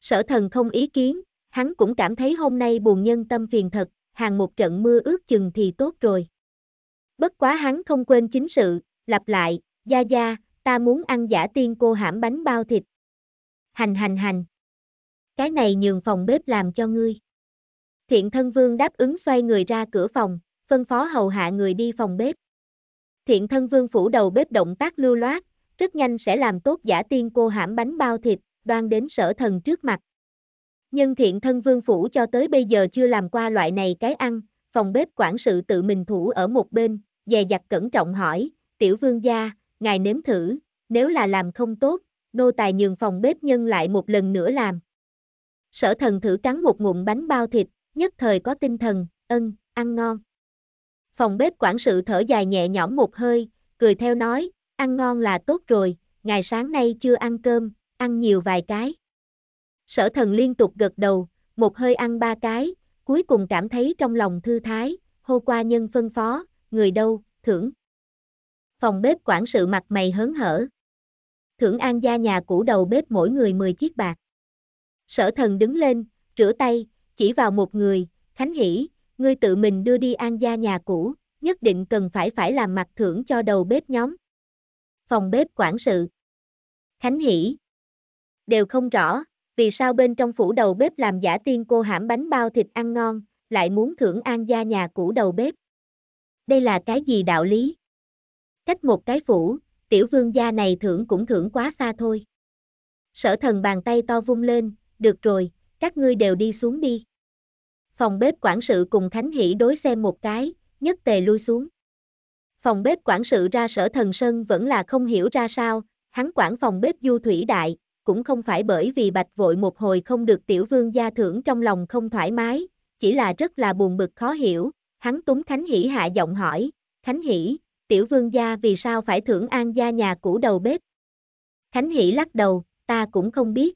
Sở thần không ý kiến, hắn cũng cảm thấy hôm nay buồn nhân tâm phiền thật, hàng một trận mưa ước chừng thì tốt rồi. Bất quá hắn không quên chính sự, lặp lại, gia gia, ta muốn ăn giả tiên cô hãm bánh bao thịt. Hành hành hành. Cái này nhường phòng bếp làm cho ngươi. Thiện thân vương đáp ứng xoay người ra cửa phòng, phân phó hầu hạ người đi phòng bếp. Thiện thân vương phủ đầu bếp động tác lưu loát, rất nhanh sẽ làm tốt giả tiên cô hãm bánh bao thịt, đoan đến sở thần trước mặt. nhân thiện thân vương phủ cho tới bây giờ chưa làm qua loại này cái ăn, phòng bếp quản sự tự mình thủ ở một bên, dè dặt cẩn trọng hỏi, tiểu vương gia, ngài nếm thử, nếu là làm không tốt, nô tài nhường phòng bếp nhân lại một lần nữa làm. Sở thần thử cắn một ngụm bánh bao thịt, nhất thời có tinh thần, ân, ăn ngon. Phòng bếp quản sự thở dài nhẹ nhõm một hơi, cười theo nói, Ăn ngon là tốt rồi, ngày sáng nay chưa ăn cơm, ăn nhiều vài cái. Sở thần liên tục gật đầu, một hơi ăn ba cái, cuối cùng cảm thấy trong lòng thư thái, hô qua nhân phân phó, người đâu, thưởng. Phòng bếp quản sự mặt mày hớn hở. Thưởng an gia nhà cũ đầu bếp mỗi người 10 chiếc bạc. Sở thần đứng lên, rửa tay, chỉ vào một người, khánh Hỷ, ngươi tự mình đưa đi an gia nhà cũ, nhất định cần phải phải làm mặt thưởng cho đầu bếp nhóm phòng bếp quản sự. Khánh Hỷ Đều không rõ, vì sao bên trong phủ đầu bếp làm giả tiên cô hãm bánh bao thịt ăn ngon, lại muốn thưởng an gia nhà cũ đầu bếp. Đây là cái gì đạo lý? Cách một cái phủ, tiểu vương gia này thưởng cũng thưởng quá xa thôi. Sở thần bàn tay to vung lên, được rồi, các ngươi đều đi xuống đi. Phòng bếp quản sự cùng Khánh Hỷ đối xem một cái, nhất tề lui xuống phòng bếp quản sự ra sở thần sơn vẫn là không hiểu ra sao, hắn quản phòng bếp du thủy đại, cũng không phải bởi vì bạch vội một hồi không được tiểu vương gia thưởng trong lòng không thoải mái, chỉ là rất là buồn bực khó hiểu, hắn túng Khánh Hỷ hạ giọng hỏi, Khánh Hỷ, tiểu vương gia vì sao phải thưởng an gia nhà cũ đầu bếp? Khánh Hỷ lắc đầu, ta cũng không biết.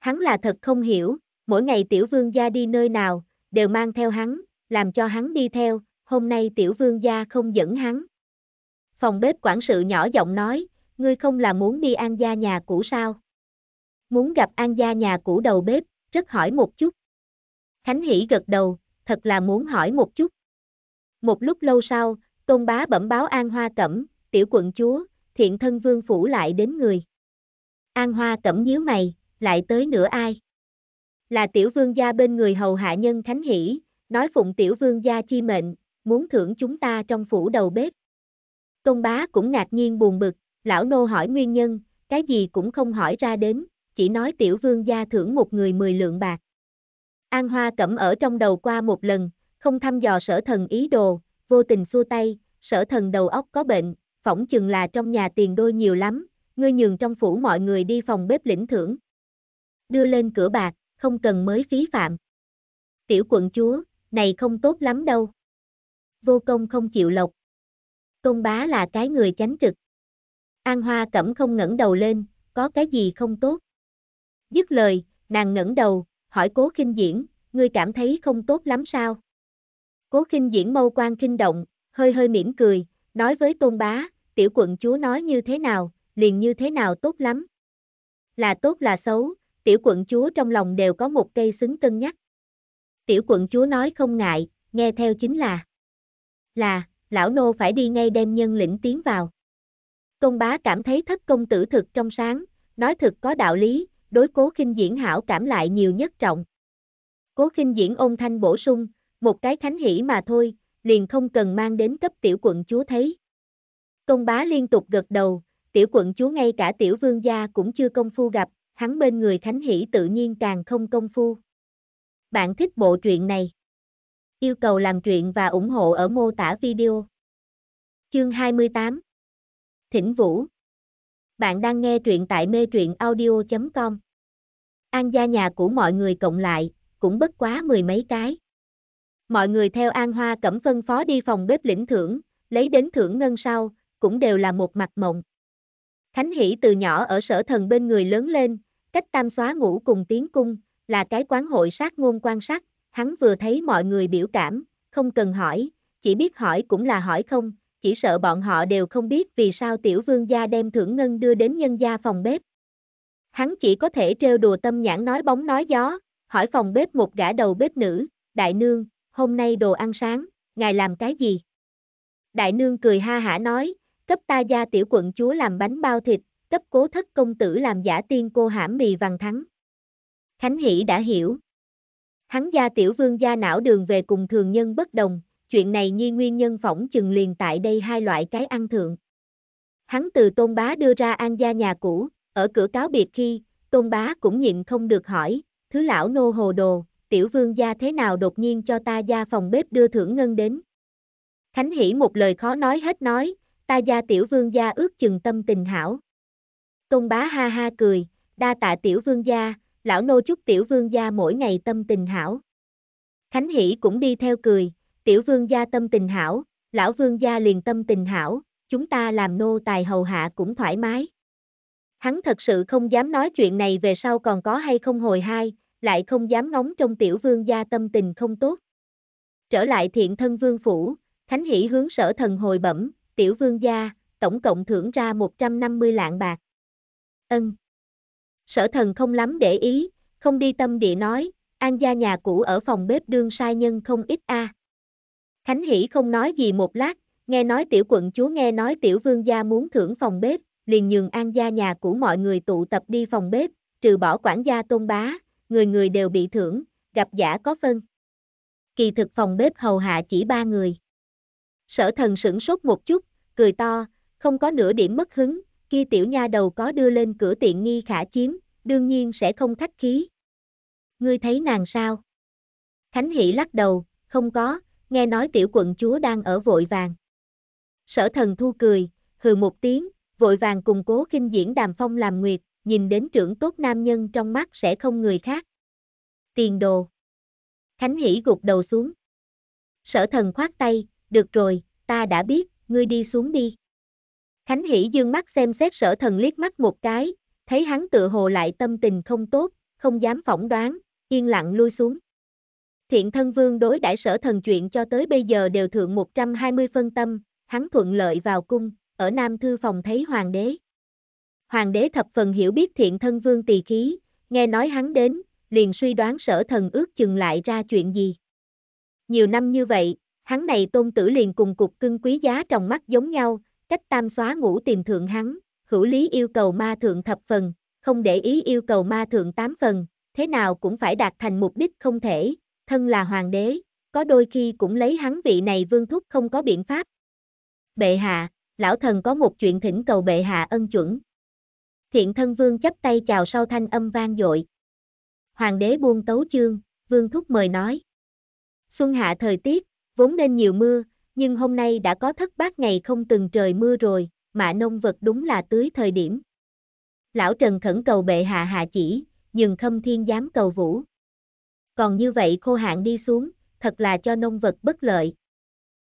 Hắn là thật không hiểu, mỗi ngày tiểu vương gia đi nơi nào, đều mang theo hắn, làm cho hắn đi theo, hôm nay tiểu vương gia không dẫn hắn. Phòng bếp quản sự nhỏ giọng nói, ngươi không là muốn đi An gia nhà cũ sao? Muốn gặp An gia nhà cũ đầu bếp, rất hỏi một chút. Khánh Hỷ gật đầu, thật là muốn hỏi một chút. Một lúc lâu sau, Tôn Bá bẩm báo An Hoa Cẩm, tiểu quận chúa, thiện thân vương phủ lại đến người. An Hoa Cẩm nhíu mày, lại tới nửa ai? Là tiểu vương gia bên người hầu hạ nhân Khánh Hỷ, nói phụng tiểu vương gia chi mệnh, muốn thưởng chúng ta trong phủ đầu bếp. Công bá cũng ngạc nhiên buồn bực, lão nô hỏi nguyên nhân, cái gì cũng không hỏi ra đến, chỉ nói tiểu vương gia thưởng một người mười lượng bạc. An Hoa cẩm ở trong đầu qua một lần, không thăm dò sở thần ý đồ, vô tình xua tay, sở thần đầu óc có bệnh, phỏng chừng là trong nhà tiền đôi nhiều lắm, ngươi nhường trong phủ mọi người đi phòng bếp lĩnh thưởng. Đưa lên cửa bạc, không cần mới phí phạm. Tiểu quận chúa, này không tốt lắm đâu vô công không chịu lộc. Công bá là cái người chánh trực. An Hoa cẩm không ngẩng đầu lên, có cái gì không tốt. Dứt lời, nàng ngẩng đầu, hỏi cố khinh diễn, ngươi cảm thấy không tốt lắm sao? Cố khinh diễn mâu quan kinh động, hơi hơi mỉm cười, nói với tôn bá, tiểu quận chúa nói như thế nào, liền như thế nào tốt lắm. Là tốt là xấu, tiểu quận chúa trong lòng đều có một cây xứng cân nhắc. Tiểu quận chúa nói không ngại, nghe theo chính là là, lão nô phải đi ngay đem nhân lĩnh tiến vào. Công bá cảm thấy thất công tử thực trong sáng, nói thực có đạo lý, đối cố khinh diễn hảo cảm lại nhiều nhất trọng. Cố khinh diễn ôn thanh bổ sung, một cái khánh hỷ mà thôi, liền không cần mang đến cấp tiểu quận chúa thấy. Công bá liên tục gật đầu, tiểu quận chúa ngay cả tiểu vương gia cũng chưa công phu gặp, hắn bên người khánh hỷ tự nhiên càng không công phu. Bạn thích bộ truyện này? Yêu cầu làm truyện và ủng hộ ở mô tả video. Chương 28 Thỉnh Vũ Bạn đang nghe truyện tại mê truyện audio.com An gia nhà của mọi người cộng lại, cũng bất quá mười mấy cái. Mọi người theo An Hoa Cẩm phân phó đi phòng bếp lĩnh thưởng, lấy đến thưởng ngân sau, cũng đều là một mặt mộng. Khánh Hỷ từ nhỏ ở sở thần bên người lớn lên, cách tam xóa ngủ cùng tiếng cung, là cái quán hội sát ngôn quan sát hắn vừa thấy mọi người biểu cảm, không cần hỏi, chỉ biết hỏi cũng là hỏi không, chỉ sợ bọn họ đều không biết vì sao tiểu vương gia đem thưởng ngân đưa đến nhân gia phòng bếp. Hắn chỉ có thể trêu đùa tâm nhãn nói bóng nói gió, hỏi phòng bếp một gã đầu bếp nữ, đại nương, hôm nay đồ ăn sáng, ngài làm cái gì? Đại nương cười ha hả nói, cấp ta gia tiểu quận chúa làm bánh bao thịt, cấp cố thất công tử làm giả tiên cô hãm mì vàng thắng. Khánh Hỷ đã hiểu. Hắn gia tiểu vương gia não đường về cùng thường nhân bất đồng, chuyện này nhi nguyên nhân phỏng chừng liền tại đây hai loại cái ăn thượng. Hắn từ tôn bá đưa ra an gia nhà cũ, ở cửa cáo biệt khi, tôn bá cũng nhịn không được hỏi, thứ lão nô hồ đồ, tiểu vương gia thế nào đột nhiên cho ta gia phòng bếp đưa thưởng ngân đến. Khánh hỉ một lời khó nói hết nói, ta gia tiểu vương gia ước chừng tâm tình hảo. Tôn bá ha ha cười, đa tạ tiểu vương gia, lão nô chúc tiểu vương gia mỗi ngày tâm tình hảo. Khánh Hỷ cũng đi theo cười, tiểu vương gia tâm tình hảo, lão vương gia liền tâm tình hảo, chúng ta làm nô tài hầu hạ cũng thoải mái. Hắn thật sự không dám nói chuyện này về sau còn có hay không hồi hai, lại không dám ngóng trong tiểu vương gia tâm tình không tốt. Trở lại thiện thân vương phủ, Khánh Hỷ hướng sở thần hồi bẩm, tiểu vương gia, tổng cộng thưởng ra 150 lạng bạc. Ân, Sở thần không lắm để ý, không đi tâm địa nói, An gia nhà cũ ở phòng bếp đương sai nhân không ít a. À. Khánh Hỷ không nói gì một lát, nghe nói tiểu quận chúa nghe nói tiểu vương gia muốn thưởng phòng bếp, liền nhường An gia nhà cũ mọi người tụ tập đi phòng bếp, trừ bỏ quản gia tôn bá, người người đều bị thưởng, gặp giả có phân. Kỳ thực phòng bếp hầu hạ chỉ ba người. Sở thần sửng sốt một chút, cười to, không có nửa điểm mất hứng, kia tiểu nha đầu có đưa lên cửa tiện nghi khả chiếm, đương nhiên sẽ không khách khí. Ngươi thấy nàng sao? Khánh Hỷ lắc đầu, không có, nghe nói tiểu quận chúa đang ở vội vàng. Sở thần thu cười, hừ một tiếng, vội vàng cùng cố kinh diễn đàm phong làm nguyệt, nhìn đến trưởng tốt nam nhân trong mắt sẽ không người khác. Tiền đồ. Khánh Hỷ gục đầu xuống. Sở thần khoát tay, được rồi, ta đã biết, ngươi đi xuống đi. Khánh Hỷ dương mắt xem xét sở thần liếc mắt một cái, thấy hắn tự hồ lại tâm tình không tốt, không dám phỏng đoán, yên lặng lui xuống. Thiện thân vương đối đãi sở thần chuyện cho tới bây giờ đều thượng 120 phân tâm, hắn thuận lợi vào cung, ở Nam Thư Phòng thấy hoàng đế. Hoàng đế thập phần hiểu biết thiện thân vương tỳ khí, nghe nói hắn đến, liền suy đoán sở thần ước chừng lại ra chuyện gì. Nhiều năm như vậy, hắn này tôn tử liền cùng cục cưng quý giá trong mắt giống nhau, Cách tam xóa ngũ tìm thượng hắn, hữu lý yêu cầu ma thượng thập phần, không để ý yêu cầu ma thượng tám phần, thế nào cũng phải đạt thành mục đích không thể, thân là hoàng đế, có đôi khi cũng lấy hắn vị này vương thúc không có biện pháp. Bệ hạ, lão thần có một chuyện thỉnh cầu bệ hạ ân chuẩn. Thiện thân vương chấp tay chào sau thanh âm vang dội. Hoàng đế buông tấu chương, vương thúc mời nói. Xuân hạ thời tiết, vốn nên nhiều mưa, nhưng hôm nay đã có thất bát ngày không từng trời mưa rồi, mà nông vật đúng là tưới thời điểm. Lão Trần khẩn cầu bệ hạ hạ chỉ, nhưng khâm thiên dám cầu vũ. Còn như vậy khô hạn đi xuống, thật là cho nông vật bất lợi.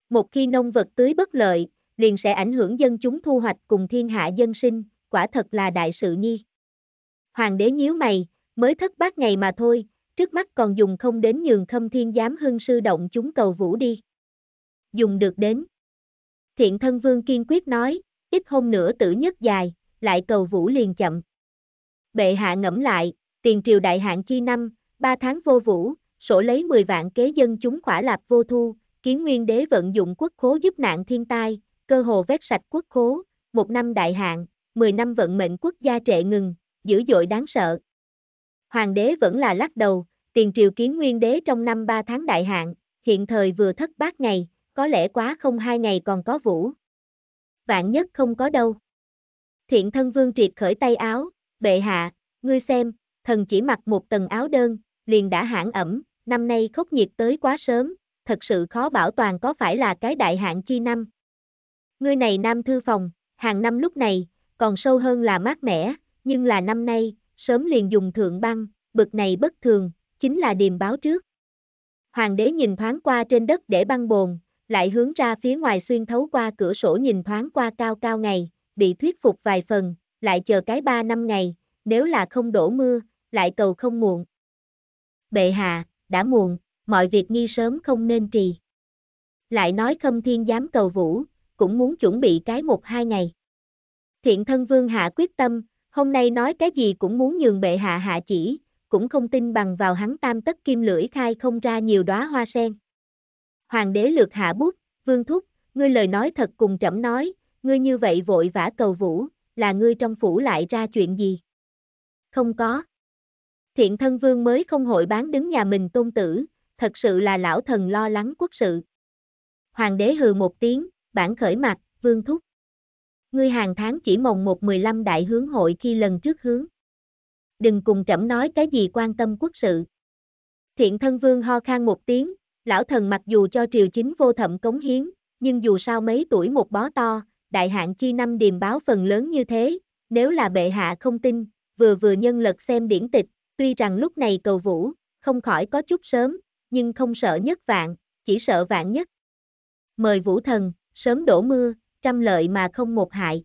Một khi nông vật tưới bất lợi, liền sẽ ảnh hưởng dân chúng thu hoạch cùng thiên hạ dân sinh, quả thật là đại sự nhi. Hoàng đế nhíu mày, mới thất bát ngày mà thôi, trước mắt còn dùng không đến nhường khâm thiên giám hưng sư động chúng cầu vũ đi dùng được đến. Thiện thân vương kiên quyết nói, ít hôm nữa tử nhất dài, lại cầu vũ liền chậm. Bệ hạ ngẫm lại, tiền triều đại hạn chi năm, ba tháng vô vũ, sổ lấy 10 vạn kế dân chúng khỏa lạp vô thu, kiến nguyên đế vận dụng quốc khố giúp nạn thiên tai, cơ hồ vét sạch quốc khố, một năm đại hạn, 10 năm vận mệnh quốc gia trệ ngừng, dữ dội đáng sợ. Hoàng đế vẫn là lắc đầu, tiền triều kiến nguyên đế trong năm 3 tháng đại hạn, hiện thời vừa thất bát ngày, có lẽ quá không hai ngày còn có vũ. Vạn nhất không có đâu. Thiện thân vương triệt khởi tay áo, bệ hạ, ngươi xem, thần chỉ mặc một tầng áo đơn, liền đã hãng ẩm, năm nay khốc nhiệt tới quá sớm, thật sự khó bảo toàn có phải là cái đại hạn chi năm. Ngươi này nam thư phòng, hàng năm lúc này, còn sâu hơn là mát mẻ, nhưng là năm nay, sớm liền dùng thượng băng, bực này bất thường, chính là điềm báo trước. Hoàng đế nhìn thoáng qua trên đất để băng bồn, lại hướng ra phía ngoài xuyên thấu qua cửa sổ nhìn thoáng qua cao cao ngày, bị thuyết phục vài phần, lại chờ cái ba năm ngày, nếu là không đổ mưa, lại cầu không muộn. Bệ hạ, đã muộn, mọi việc nghi sớm không nên trì. Lại nói khâm thiên giám cầu vũ, cũng muốn chuẩn bị cái một hai ngày. Thiện thân vương hạ quyết tâm, hôm nay nói cái gì cũng muốn nhường bệ hạ hạ chỉ, cũng không tin bằng vào hắn tam tất kim lưỡi khai không ra nhiều đóa hoa sen. Hoàng đế lược hạ bút, vương thúc, ngươi lời nói thật cùng trẫm nói, ngươi như vậy vội vã cầu vũ, là ngươi trong phủ lại ra chuyện gì? Không có. Thiện thân vương mới không hội bán đứng nhà mình tôn tử, thật sự là lão thần lo lắng quốc sự. Hoàng đế hừ một tiếng, bản khởi mặt, vương thúc. Ngươi hàng tháng chỉ mồng một mười lăm đại hướng hội khi lần trước hướng. Đừng cùng trẫm nói cái gì quan tâm quốc sự. Thiện thân vương ho khan một tiếng, Lão thần mặc dù cho triều chính vô thậm cống hiến, nhưng dù sao mấy tuổi một bó to, đại hạn chi năm điềm báo phần lớn như thế, nếu là bệ hạ không tin, vừa vừa nhân lật xem điển tịch, tuy rằng lúc này cầu vũ, không khỏi có chút sớm, nhưng không sợ nhất vạn, chỉ sợ vạn nhất. Mời vũ thần, sớm đổ mưa, trăm lợi mà không một hại.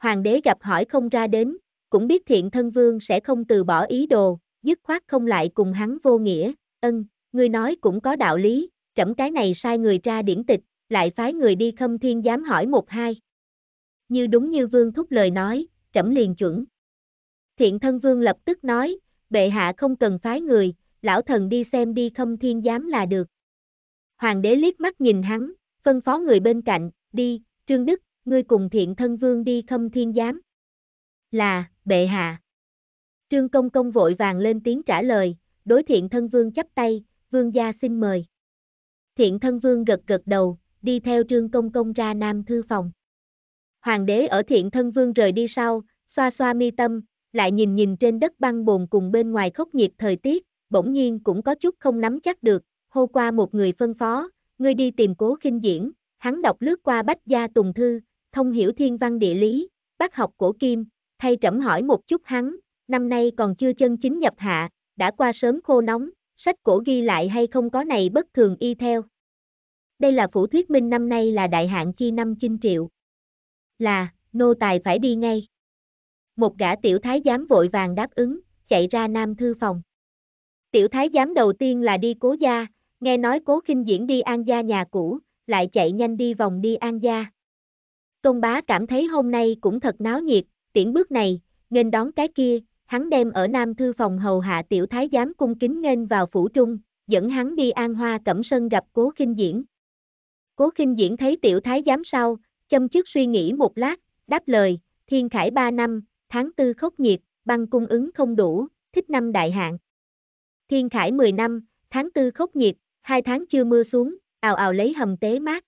Hoàng đế gặp hỏi không ra đến, cũng biết thiện thân vương sẽ không từ bỏ ý đồ, dứt khoát không lại cùng hắn vô nghĩa, ân, ngươi nói cũng có đạo lý, trẫm cái này sai người ra điển tịch, lại phái người đi khâm thiên dám hỏi một hai. Như đúng như vương thúc lời nói, trẫm liền chuẩn. Thiện thân vương lập tức nói, bệ hạ không cần phái người, lão thần đi xem đi khâm thiên giám là được. Hoàng đế liếc mắt nhìn hắn, phân phó người bên cạnh, đi, trương đức, ngươi cùng thiện thân vương đi khâm thiên giám. Là, bệ hạ. Trương công công vội vàng lên tiếng trả lời, đối thiện thân vương chắp tay, vương gia xin mời. Thiện thân vương gật gật đầu, đi theo trương công công ra nam thư phòng. Hoàng đế ở thiện thân vương rời đi sau, xoa xoa mi tâm, lại nhìn nhìn trên đất băng bồn cùng bên ngoài khốc nhiệt thời tiết, bỗng nhiên cũng có chút không nắm chắc được, hô qua một người phân phó, ngươi đi tìm cố khinh diễn, hắn đọc lướt qua bách gia tùng thư, thông hiểu thiên văn địa lý, bác học cổ kim, thay trẫm hỏi một chút hắn, năm nay còn chưa chân chính nhập hạ, đã qua sớm khô nóng, sách cổ ghi lại hay không có này bất thường y theo. Đây là phủ thuyết minh năm nay là đại hạn chi năm chinh triệu. Là, nô tài phải đi ngay. Một gã tiểu thái giám vội vàng đáp ứng, chạy ra nam thư phòng. Tiểu thái giám đầu tiên là đi cố gia, nghe nói cố khinh diễn đi an gia nhà cũ, lại chạy nhanh đi vòng đi an gia. Công bá cảm thấy hôm nay cũng thật náo nhiệt, tiễn bước này, nghênh đón cái kia, hắn đem ở Nam Thư Phòng hầu hạ tiểu thái giám cung kính nghênh vào phủ trung, dẫn hắn đi an hoa cẩm sân gặp cố khinh diễn. Cố khinh diễn thấy tiểu thái giám sau, châm chức suy nghĩ một lát, đáp lời, thiên khải ba năm, tháng tư khốc nhiệt, băng cung ứng không đủ, thích năm đại hạn. Thiên khải 10 năm, tháng tư khốc nhiệt, hai tháng chưa mưa xuống, ào ào lấy hầm tế mát.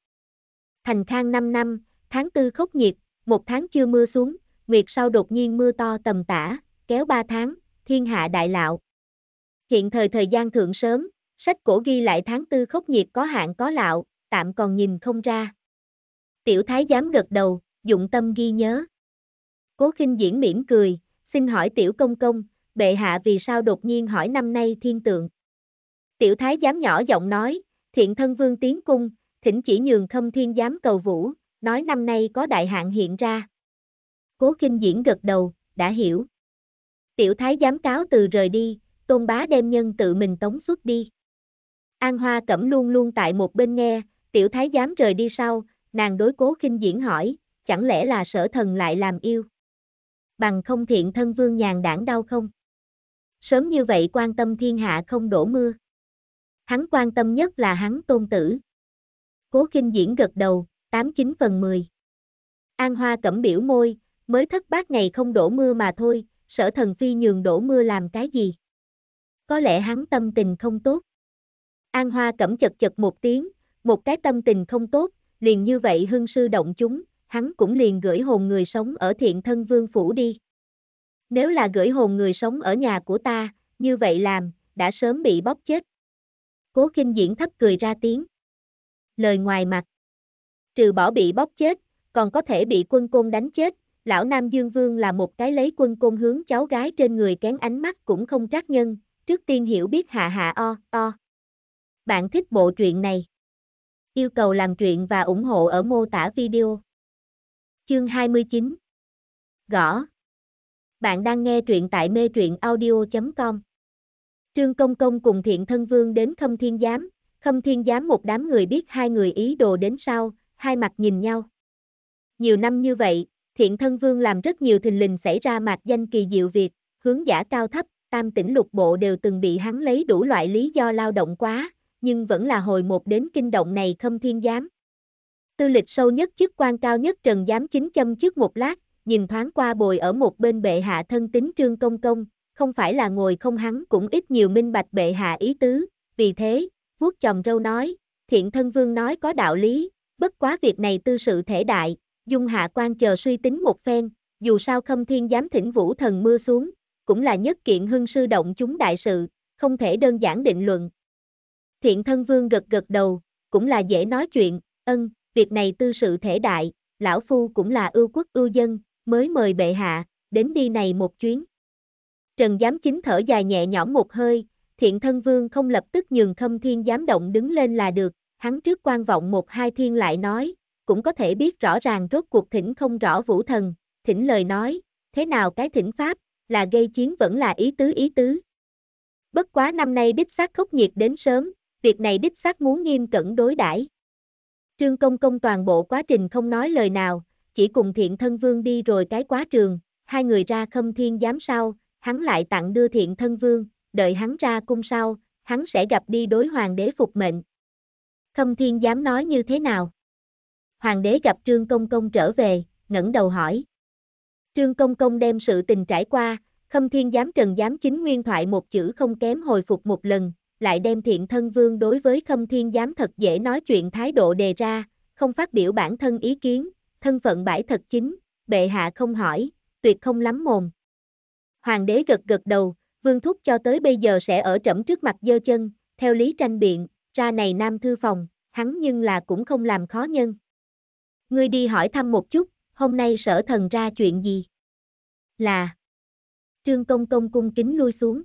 Thành khang 5 năm, tháng tư khốc nhiệt, một tháng chưa mưa xuống, nguyệt sau đột nhiên mưa to tầm tả, kéo 3 tháng, thiên hạ đại lạo. Hiện thời thời gian thượng sớm, sách cổ ghi lại tháng tư khốc nhiệt có hạn có lạo, tạm còn nhìn không ra. Tiểu thái giám gật đầu, dụng tâm ghi nhớ. Cố khinh diễn mỉm cười, xin hỏi tiểu công công, bệ hạ vì sao đột nhiên hỏi năm nay thiên tượng. Tiểu thái giám nhỏ giọng nói, thiện thân vương tiến cung, thỉnh chỉ nhường khâm thiên giám cầu vũ, nói năm nay có đại hạn hiện ra. Cố kinh diễn gật đầu, đã hiểu. Tiểu thái giám cáo từ rời đi, tôn bá đem nhân tự mình tống xuất đi. An Hoa Cẩm luôn luôn tại một bên nghe, tiểu thái giám rời đi sau, nàng đối cố khinh diễn hỏi, chẳng lẽ là sở thần lại làm yêu? Bằng không thiện thân vương nhàn đảng đau không? Sớm như vậy quan tâm thiên hạ không đổ mưa. Hắn quan tâm nhất là hắn tôn tử. Cố khinh diễn gật đầu, 89 phần 10. An Hoa cẩm biểu môi, mới thất bát ngày không đổ mưa mà thôi, sở thần phi nhường đổ mưa làm cái gì? Có lẽ hắn tâm tình không tốt. An Hoa cẩm chật chật một tiếng, một cái tâm tình không tốt, liền như vậy hưng sư động chúng, hắn cũng liền gửi hồn người sống ở thiện thân vương phủ đi. Nếu là gửi hồn người sống ở nhà của ta, như vậy làm, đã sớm bị bóp chết. Cố kinh diễn thấp cười ra tiếng. Lời ngoài mặt. Trừ bỏ bị bóp chết, còn có thể bị quân côn đánh chết, lão Nam Dương Vương là một cái lấy quân côn hướng cháu gái trên người kén ánh mắt cũng không trách nhân, trước tiên hiểu biết hạ hạ o, o. Bạn thích bộ truyện này? Yêu cầu làm truyện và ủng hộ ở mô tả video. Chương 29 Gõ Bạn đang nghe truyện tại mê truyện audio.com Trương Công Công cùng Thiện Thân Vương đến Khâm Thiên Giám, Khâm Thiên Giám một đám người biết hai người ý đồ đến sau, hai mặt nhìn nhau. Nhiều năm như vậy, thiện thân vương làm rất nhiều thình lình xảy ra mạc danh kỳ diệu việc, hướng giả cao thấp, tam tỉnh lục bộ đều từng bị hắn lấy đủ loại lý do lao động quá, nhưng vẫn là hồi một đến kinh động này khâm thiên giám. Tư lịch sâu nhất chức quan cao nhất trần giám chính châm trước một lát, nhìn thoáng qua bồi ở một bên bệ hạ thân tính trương công công, không phải là ngồi không hắn cũng ít nhiều minh bạch bệ hạ ý tứ, vì thế, vuốt chồng râu nói, thiện thân vương nói có đạo lý, bất quá việc này tư sự thể đại, Dung hạ quan chờ suy tính một phen, dù sao khâm thiên dám thỉnh vũ thần mưa xuống, cũng là nhất kiện hưng sư động chúng đại sự, không thể đơn giản định luận. Thiện thân vương gật gật đầu, cũng là dễ nói chuyện, ân, việc này tư sự thể đại, lão phu cũng là ưu quốc ưu dân, mới mời bệ hạ, đến đi này một chuyến. Trần giám chính thở dài nhẹ nhõm một hơi, thiện thân vương không lập tức nhường khâm thiên giám động đứng lên là được, hắn trước quan vọng một hai thiên lại nói, cũng có thể biết rõ ràng rốt cuộc thỉnh không rõ vũ thần, thỉnh lời nói, thế nào cái thỉnh pháp, là gây chiến vẫn là ý tứ ý tứ. Bất quá năm nay đích xác khốc nhiệt đến sớm, việc này đích xác muốn nghiêm cẩn đối đãi. Trương Công Công toàn bộ quá trình không nói lời nào, chỉ cùng thiện thân vương đi rồi cái quá trường, hai người ra khâm thiên giám sau, hắn lại tặng đưa thiện thân vương, đợi hắn ra cung sau, hắn sẽ gặp đi đối hoàng đế phục mệnh. Khâm thiên giám nói như thế nào? Hoàng đế gặp Trương Công Công trở về, ngẩng đầu hỏi. Trương Công Công đem sự tình trải qua, khâm thiên giám trần giám chính nguyên thoại một chữ không kém hồi phục một lần, lại đem thiện thân vương đối với khâm thiên giám thật dễ nói chuyện thái độ đề ra, không phát biểu bản thân ý kiến, thân phận bãi thật chính, bệ hạ không hỏi, tuyệt không lắm mồm. Hoàng đế gật gật đầu, vương thúc cho tới bây giờ sẽ ở trẫm trước mặt dơ chân, theo lý tranh biện, ra này nam thư phòng, hắn nhưng là cũng không làm khó nhân ngươi đi hỏi thăm một chút, hôm nay sở thần ra chuyện gì? Là Trương Công Công cung kính lui xuống.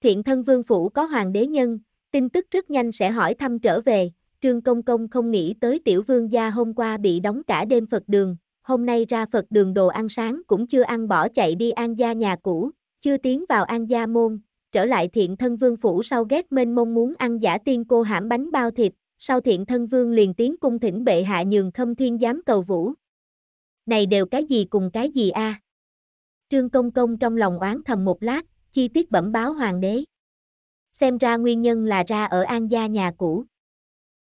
Thiện thân vương phủ có hoàng đế nhân, tin tức rất nhanh sẽ hỏi thăm trở về, Trương Công Công không nghĩ tới tiểu vương gia hôm qua bị đóng cả đêm Phật đường, hôm nay ra Phật đường đồ ăn sáng cũng chưa ăn bỏ chạy đi An gia nhà cũ, chưa tiến vào An gia môn, trở lại thiện thân vương phủ sau ghét mênh mông muốn ăn giả tiên cô hãm bánh bao thịt, sau thiện thân vương liền tiến cung thỉnh bệ hạ nhường khâm thiên giám cầu vũ. Này đều cái gì cùng cái gì a? À? Trương Công Công trong lòng oán thầm một lát, chi tiết bẩm báo hoàng đế. Xem ra nguyên nhân là ra ở An gia nhà cũ.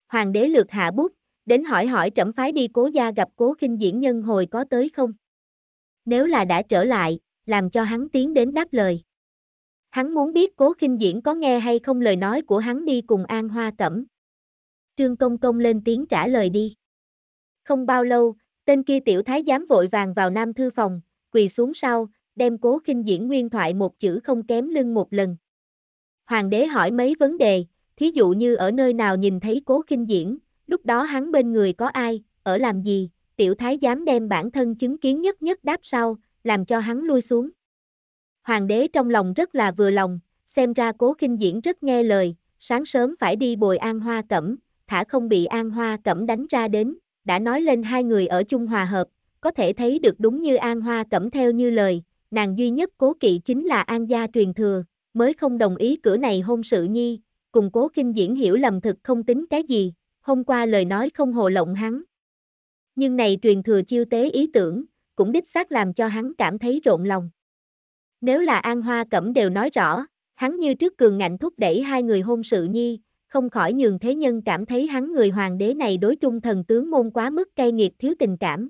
Hoàng đế lược hạ bút, đến hỏi hỏi trẫm phái đi cố gia gặp cố khinh diễn nhân hồi có tới không? Nếu là đã trở lại, làm cho hắn tiến đến đáp lời. Hắn muốn biết cố khinh diễn có nghe hay không lời nói của hắn đi cùng An Hoa Cẩm. Trương Công Công lên tiếng trả lời đi. Không bao lâu, tên kia tiểu thái giám vội vàng vào nam thư phòng, quỳ xuống sau, đem cố khinh diễn nguyên thoại một chữ không kém lưng một lần. Hoàng đế hỏi mấy vấn đề, thí dụ như ở nơi nào nhìn thấy cố khinh diễn, lúc đó hắn bên người có ai, ở làm gì, tiểu thái giám đem bản thân chứng kiến nhất nhất đáp sau, làm cho hắn lui xuống. Hoàng đế trong lòng rất là vừa lòng, xem ra cố khinh diễn rất nghe lời, sáng sớm phải đi bồi an hoa cẩm, thả không bị An Hoa Cẩm đánh ra đến, đã nói lên hai người ở chung hòa hợp, có thể thấy được đúng như An Hoa Cẩm theo như lời, nàng duy nhất cố kỵ chính là An gia truyền thừa, mới không đồng ý cửa này hôn sự nhi, cùng cố kinh diễn hiểu lầm thực không tính cái gì, hôm qua lời nói không hồ lộng hắn. Nhưng này truyền thừa chiêu tế ý tưởng, cũng đích xác làm cho hắn cảm thấy rộn lòng. Nếu là An Hoa Cẩm đều nói rõ, hắn như trước cường ngạnh thúc đẩy hai người hôn sự nhi, không khỏi nhường thế nhân cảm thấy hắn người hoàng đế này đối trung thần tướng môn quá mức cay nghiệt thiếu tình cảm.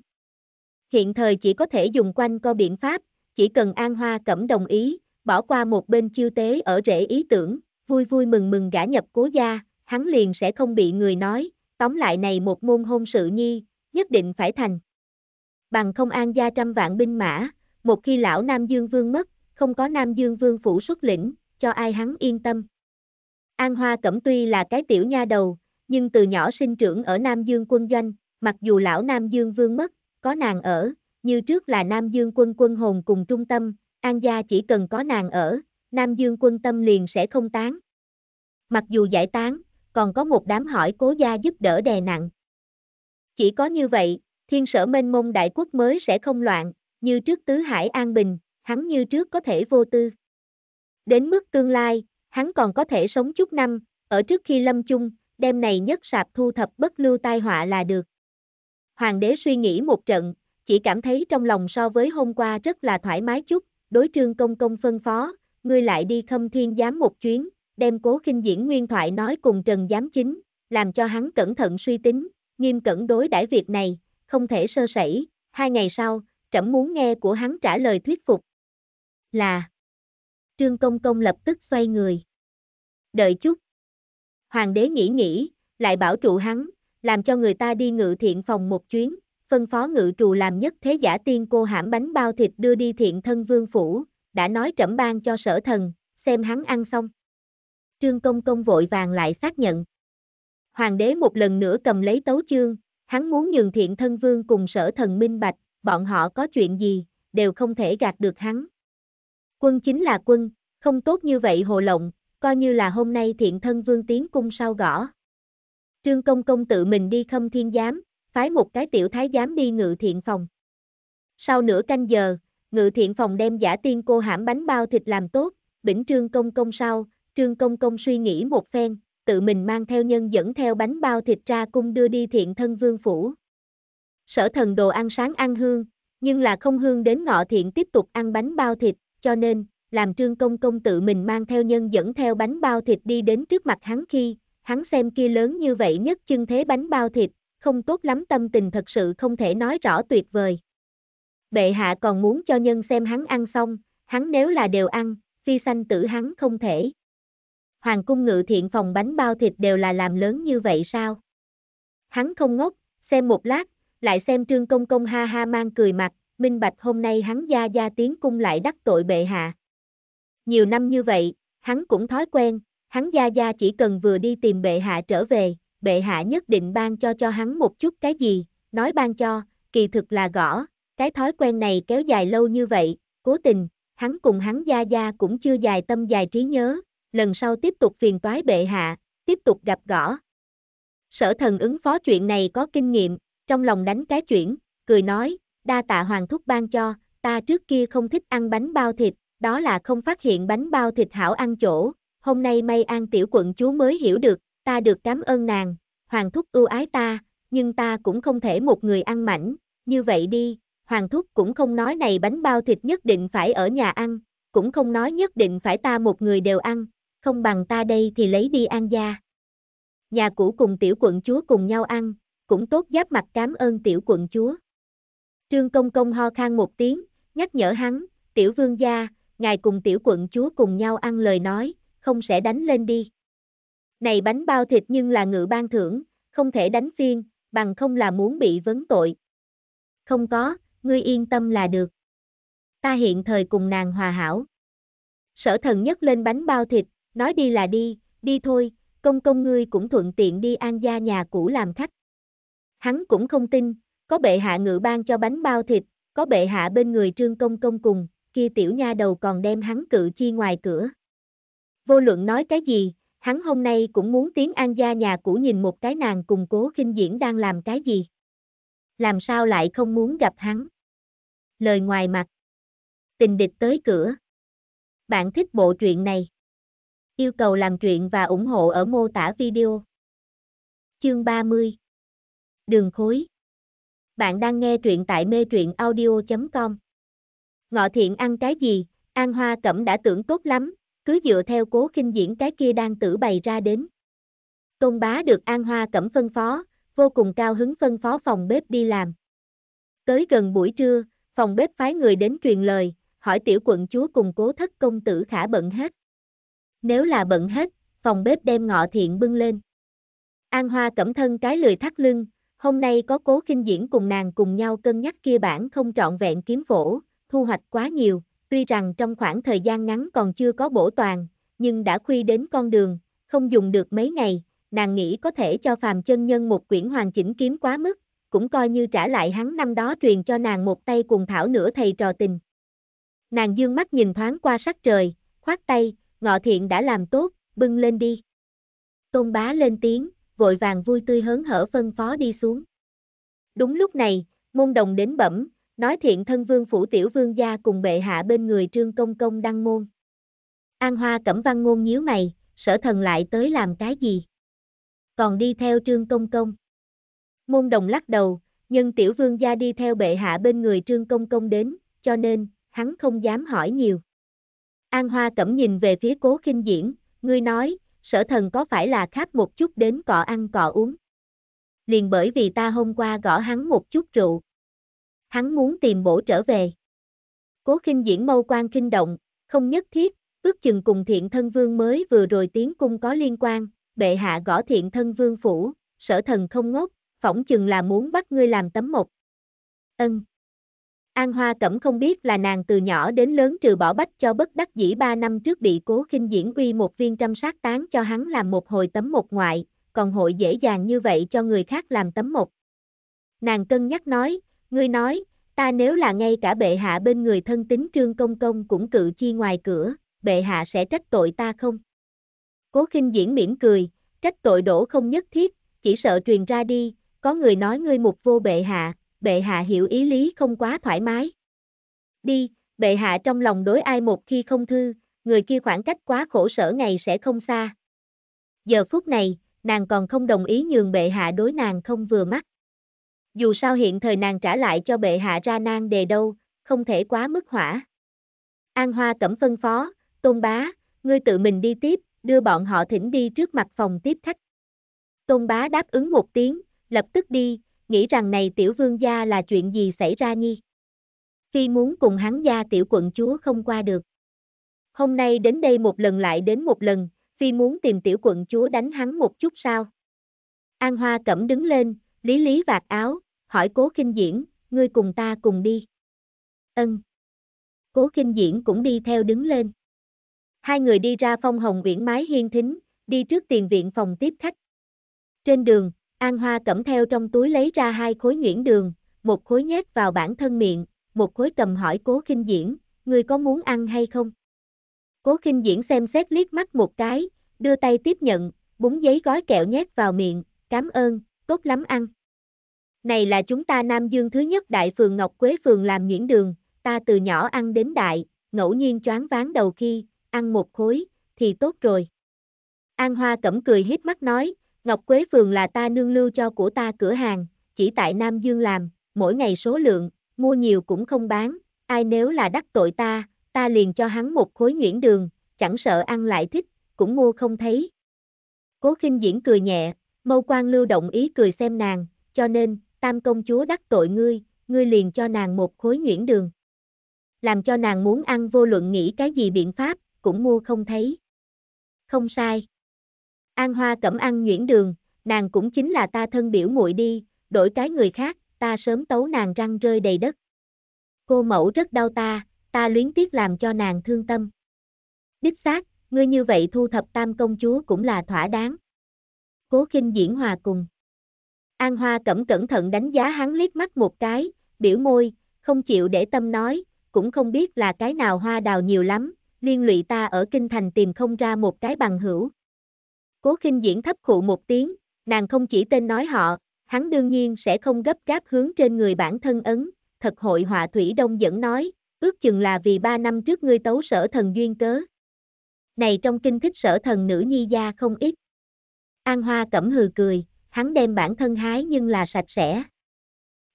Hiện thời chỉ có thể dùng quanh co biện pháp, chỉ cần An Hoa Cẩm đồng ý, bỏ qua một bên chiêu tế ở rễ ý tưởng, vui vui mừng mừng gã nhập cố gia, hắn liền sẽ không bị người nói, tóm lại này một môn hôn sự nhi, nhất định phải thành. Bằng không an gia trăm vạn binh mã, một khi lão Nam Dương Vương mất, không có Nam Dương Vương phủ xuất lĩnh, cho ai hắn yên tâm. An Hoa Cẩm tuy là cái tiểu nha đầu, nhưng từ nhỏ sinh trưởng ở Nam Dương quân doanh, mặc dù lão Nam Dương vương mất, có nàng ở, như trước là Nam Dương quân quân hồn cùng trung tâm, An gia chỉ cần có nàng ở, Nam Dương quân tâm liền sẽ không tán. Mặc dù giải tán, còn có một đám hỏi cố gia giúp đỡ đè nặng. Chỉ có như vậy, thiên sở mênh mông đại quốc mới sẽ không loạn, như trước tứ hải an bình, hắn như trước có thể vô tư. Đến mức tương lai, hắn còn có thể sống chút năm, ở trước khi lâm chung, đem này nhất sạp thu thập bất lưu tai họa là được. Hoàng đế suy nghĩ một trận, chỉ cảm thấy trong lòng so với hôm qua rất là thoải mái chút, đối trương công công phân phó, ngươi lại đi khâm thiên giám một chuyến, đem cố khinh diễn nguyên thoại nói cùng Trần Giám Chính, làm cho hắn cẩn thận suy tính, nghiêm cẩn đối đãi việc này, không thể sơ sẩy, hai ngày sau, trẫm muốn nghe của hắn trả lời thuyết phục. Là Trương Công Công lập tức xoay người. Đợi chút. Hoàng đế nghĩ nghĩ, lại bảo trụ hắn, làm cho người ta đi ngự thiện phòng một chuyến, phân phó ngự trù làm nhất thế giả tiên cô hãm bánh bao thịt đưa đi thiện thân vương phủ, đã nói trẫm ban cho sở thần, xem hắn ăn xong. Trương Công Công vội vàng lại xác nhận. Hoàng đế một lần nữa cầm lấy tấu chương, hắn muốn nhường thiện thân vương cùng sở thần minh bạch, bọn họ có chuyện gì, đều không thể gạt được hắn. Quân chính là quân, không tốt như vậy hồ lộng, coi như là hôm nay thiện thân vương tiến cung sau gõ. Trương Công Công tự mình đi khâm thiên giám, phái một cái tiểu thái giám đi ngự thiện phòng. Sau nửa canh giờ, ngự thiện phòng đem giả tiên cô hãm bánh bao thịt làm tốt, bỉnh Trương Công Công sau, Trương Công Công suy nghĩ một phen, tự mình mang theo nhân dẫn theo bánh bao thịt ra cung đưa đi thiện thân vương phủ. Sở thần đồ ăn sáng ăn hương, nhưng là không hương đến ngọ thiện tiếp tục ăn bánh bao thịt, cho nên, làm trương công công tự mình mang theo nhân dẫn theo bánh bao thịt đi đến trước mặt hắn khi, hắn xem kia lớn như vậy nhất chân thế bánh bao thịt, không tốt lắm tâm tình thật sự không thể nói rõ tuyệt vời. Bệ hạ còn muốn cho nhân xem hắn ăn xong, hắn nếu là đều ăn, phi sanh tử hắn không thể. Hoàng cung ngự thiện phòng bánh bao thịt đều là làm lớn như vậy sao? Hắn không ngốc, xem một lát, lại xem trương công công ha ha mang cười mặt, minh bạch hôm nay hắn gia gia tiến cung lại đắc tội bệ hạ. Nhiều năm như vậy, hắn cũng thói quen, hắn gia gia chỉ cần vừa đi tìm bệ hạ trở về, bệ hạ nhất định ban cho cho hắn một chút cái gì, nói ban cho, kỳ thực là gõ, cái thói quen này kéo dài lâu như vậy, cố tình, hắn cùng hắn gia gia cũng chưa dài tâm dài trí nhớ, lần sau tiếp tục phiền toái bệ hạ, tiếp tục gặp gõ. Sở thần ứng phó chuyện này có kinh nghiệm, trong lòng đánh cái chuyển, cười nói, đa tạ hoàng thúc ban cho, ta trước kia không thích ăn bánh bao thịt, đó là không phát hiện bánh bao thịt hảo ăn chỗ, hôm nay may an tiểu quận chúa mới hiểu được, ta được cảm ơn nàng, hoàng thúc ưu ái ta, nhưng ta cũng không thể một người ăn mảnh, như vậy đi, hoàng thúc cũng không nói này bánh bao thịt nhất định phải ở nhà ăn, cũng không nói nhất định phải ta một người đều ăn, không bằng ta đây thì lấy đi an gia. Nhà cũ cùng tiểu quận chúa cùng nhau ăn, cũng tốt giáp mặt cảm ơn tiểu quận chúa. Trương Công Công ho khan một tiếng, nhắc nhở hắn, tiểu vương gia, ngài cùng tiểu quận chúa cùng nhau ăn lời nói, không sẽ đánh lên đi. Này bánh bao thịt nhưng là ngự ban thưởng, không thể đánh phiên, bằng không là muốn bị vấn tội. Không có, ngươi yên tâm là được. Ta hiện thời cùng nàng hòa hảo. Sở thần nhất lên bánh bao thịt, nói đi là đi, đi thôi, công công ngươi cũng thuận tiện đi an gia nhà cũ làm khách. Hắn cũng không tin, có bệ hạ ngự ban cho bánh bao thịt, có bệ hạ bên người trương công công cùng, kia tiểu nha đầu còn đem hắn cự chi ngoài cửa. Vô luận nói cái gì, hắn hôm nay cũng muốn tiến an gia nhà cũ nhìn một cái nàng cùng cố khinh diễn đang làm cái gì. Làm sao lại không muốn gặp hắn. Lời ngoài mặt. Tình địch tới cửa. Bạn thích bộ truyện này. Yêu cầu làm truyện và ủng hộ ở mô tả video. Chương 30 Đường khối bạn đang nghe truyện tại mê truyện audio.com. Ngọ thiện ăn cái gì, An Hoa Cẩm đã tưởng tốt lắm, cứ dựa theo cố kinh diễn cái kia đang tử bày ra đến. Tôn bá được An Hoa Cẩm phân phó, vô cùng cao hứng phân phó phòng bếp đi làm. Tới gần buổi trưa, phòng bếp phái người đến truyền lời, hỏi tiểu quận chúa cùng cố thất công tử khả bận hết. Nếu là bận hết, phòng bếp đem ngọ thiện bưng lên. An Hoa cẩm thân cái lười thắt lưng, Hôm nay có cố kinh diễn cùng nàng cùng nhau cân nhắc kia bản không trọn vẹn kiếm phổ, thu hoạch quá nhiều, tuy rằng trong khoảng thời gian ngắn còn chưa có bổ toàn, nhưng đã khuy đến con đường, không dùng được mấy ngày, nàng nghĩ có thể cho phàm chân nhân một quyển hoàn chỉnh kiếm quá mức, cũng coi như trả lại hắn năm đó truyền cho nàng một tay cùng thảo nửa thầy trò tình. Nàng dương mắt nhìn thoáng qua sắc trời, khoát tay, ngọ thiện đã làm tốt, bưng lên đi. Tôn bá lên tiếng, vội vàng vui tươi hớn hở phân phó đi xuống. Đúng lúc này, môn đồng đến bẩm, nói thiện thân vương phủ tiểu vương gia cùng bệ hạ bên người trương công công đăng môn. An hoa cẩm văn ngôn nhíu mày, sở thần lại tới làm cái gì? Còn đi theo trương công công. Môn đồng lắc đầu, nhưng tiểu vương gia đi theo bệ hạ bên người trương công công đến, cho nên, hắn không dám hỏi nhiều. An hoa cẩm nhìn về phía cố khinh diễn, ngươi nói, sở thần có phải là khát một chút đến cọ ăn cọ uống. Liền bởi vì ta hôm qua gõ hắn một chút rượu. Hắn muốn tìm bổ trở về. Cố khinh diễn mâu quan kinh động, không nhất thiết, ước chừng cùng thiện thân vương mới vừa rồi tiến cung có liên quan, bệ hạ gõ thiện thân vương phủ, sở thần không ngốc, phỏng chừng là muốn bắt ngươi làm tấm mộc. Ân. An Hoa Cẩm không biết là nàng từ nhỏ đến lớn trừ bỏ bách cho bất đắc dĩ 3 năm trước bị cố khinh diễn uy một viên trăm sát tán cho hắn làm một hồi tấm một ngoại, còn hội dễ dàng như vậy cho người khác làm tấm một. Nàng cân nhắc nói, ngươi nói, ta nếu là ngay cả bệ hạ bên người thân tính trương công công cũng cự chi ngoài cửa, bệ hạ sẽ trách tội ta không? Cố khinh diễn mỉm cười, trách tội đổ không nhất thiết, chỉ sợ truyền ra đi, có người nói ngươi mục vô bệ hạ, bệ hạ hiểu ý lý không quá thoải mái. Đi, bệ hạ trong lòng đối ai một khi không thư, người kia khoảng cách quá khổ sở ngày sẽ không xa. Giờ phút này, nàng còn không đồng ý nhường bệ hạ đối nàng không vừa mắt. Dù sao hiện thời nàng trả lại cho bệ hạ ra nang đề đâu, không thể quá mức hỏa. An Hoa cẩm phân phó, Tôn Bá, ngươi tự mình đi tiếp, đưa bọn họ thỉnh đi trước mặt phòng tiếp khách. Tôn Bá đáp ứng một tiếng, lập tức đi, nghĩ rằng này tiểu vương gia là chuyện gì xảy ra nhi. Phi muốn cùng hắn gia tiểu quận chúa không qua được. Hôm nay đến đây một lần lại đến một lần, Phi muốn tìm tiểu quận chúa đánh hắn một chút sao. An Hoa cẩm đứng lên, lý lý vạt áo, hỏi cố kinh diễn, ngươi cùng ta cùng đi. Ân. Cố kinh diễn cũng đi theo đứng lên. Hai người đi ra phong hồng viện mái hiên thính, đi trước tiền viện phòng tiếp khách. Trên đường, An Hoa cẩm theo trong túi lấy ra hai khối nhuyễn đường, một khối nhét vào bản thân miệng, một khối cầm hỏi cố khinh diễn, người có muốn ăn hay không? Cố khinh diễn xem xét liếc mắt một cái, đưa tay tiếp nhận, búng giấy gói kẹo nhét vào miệng, cảm ơn, tốt lắm ăn. Này là chúng ta Nam Dương thứ nhất đại phường Ngọc Quế phường làm nhuyễn đường, ta từ nhỏ ăn đến đại, ngẫu nhiên choáng váng đầu khi, ăn một khối, thì tốt rồi. An Hoa cẩm cười hít mắt nói, Ngọc Quế Phường là ta nương lưu cho của ta cửa hàng, chỉ tại Nam Dương làm, mỗi ngày số lượng, mua nhiều cũng không bán, ai nếu là đắc tội ta, ta liền cho hắn một khối nhuyễn đường, chẳng sợ ăn lại thích, cũng mua không thấy. Cố khinh diễn cười nhẹ, mâu quan lưu động ý cười xem nàng, cho nên, tam công chúa đắc tội ngươi, ngươi liền cho nàng một khối nhuyễn đường. Làm cho nàng muốn ăn vô luận nghĩ cái gì biện pháp, cũng mua không thấy. Không sai. An Hoa cẩm ăn nhuyễn đường, nàng cũng chính là ta thân biểu muội đi, đổi cái người khác, ta sớm tấu nàng răng rơi đầy đất. Cô mẫu rất đau ta, ta luyến tiếc làm cho nàng thương tâm. Đích xác, ngươi như vậy thu thập tam công chúa cũng là thỏa đáng. Cố kinh diễn hòa cùng. An Hoa cẩm cẩn thận đánh giá hắn liếc mắt một cái, biểu môi, không chịu để tâm nói, cũng không biết là cái nào hoa đào nhiều lắm, liên lụy ta ở kinh thành tìm không ra một cái bằng hữu. Cố khinh diễn thấp khụ một tiếng, nàng không chỉ tên nói họ, hắn đương nhiên sẽ không gấp gáp hướng trên người bản thân ấn, thật hội họa Thủy Đông dẫn nói, ước chừng là vì ba năm trước ngươi tấu sở thần duyên cớ. Này trong kinh thích sở thần nữ nhi gia không ít. An Hoa cẩm hừ cười, hắn đem bản thân hái nhưng là sạch sẽ.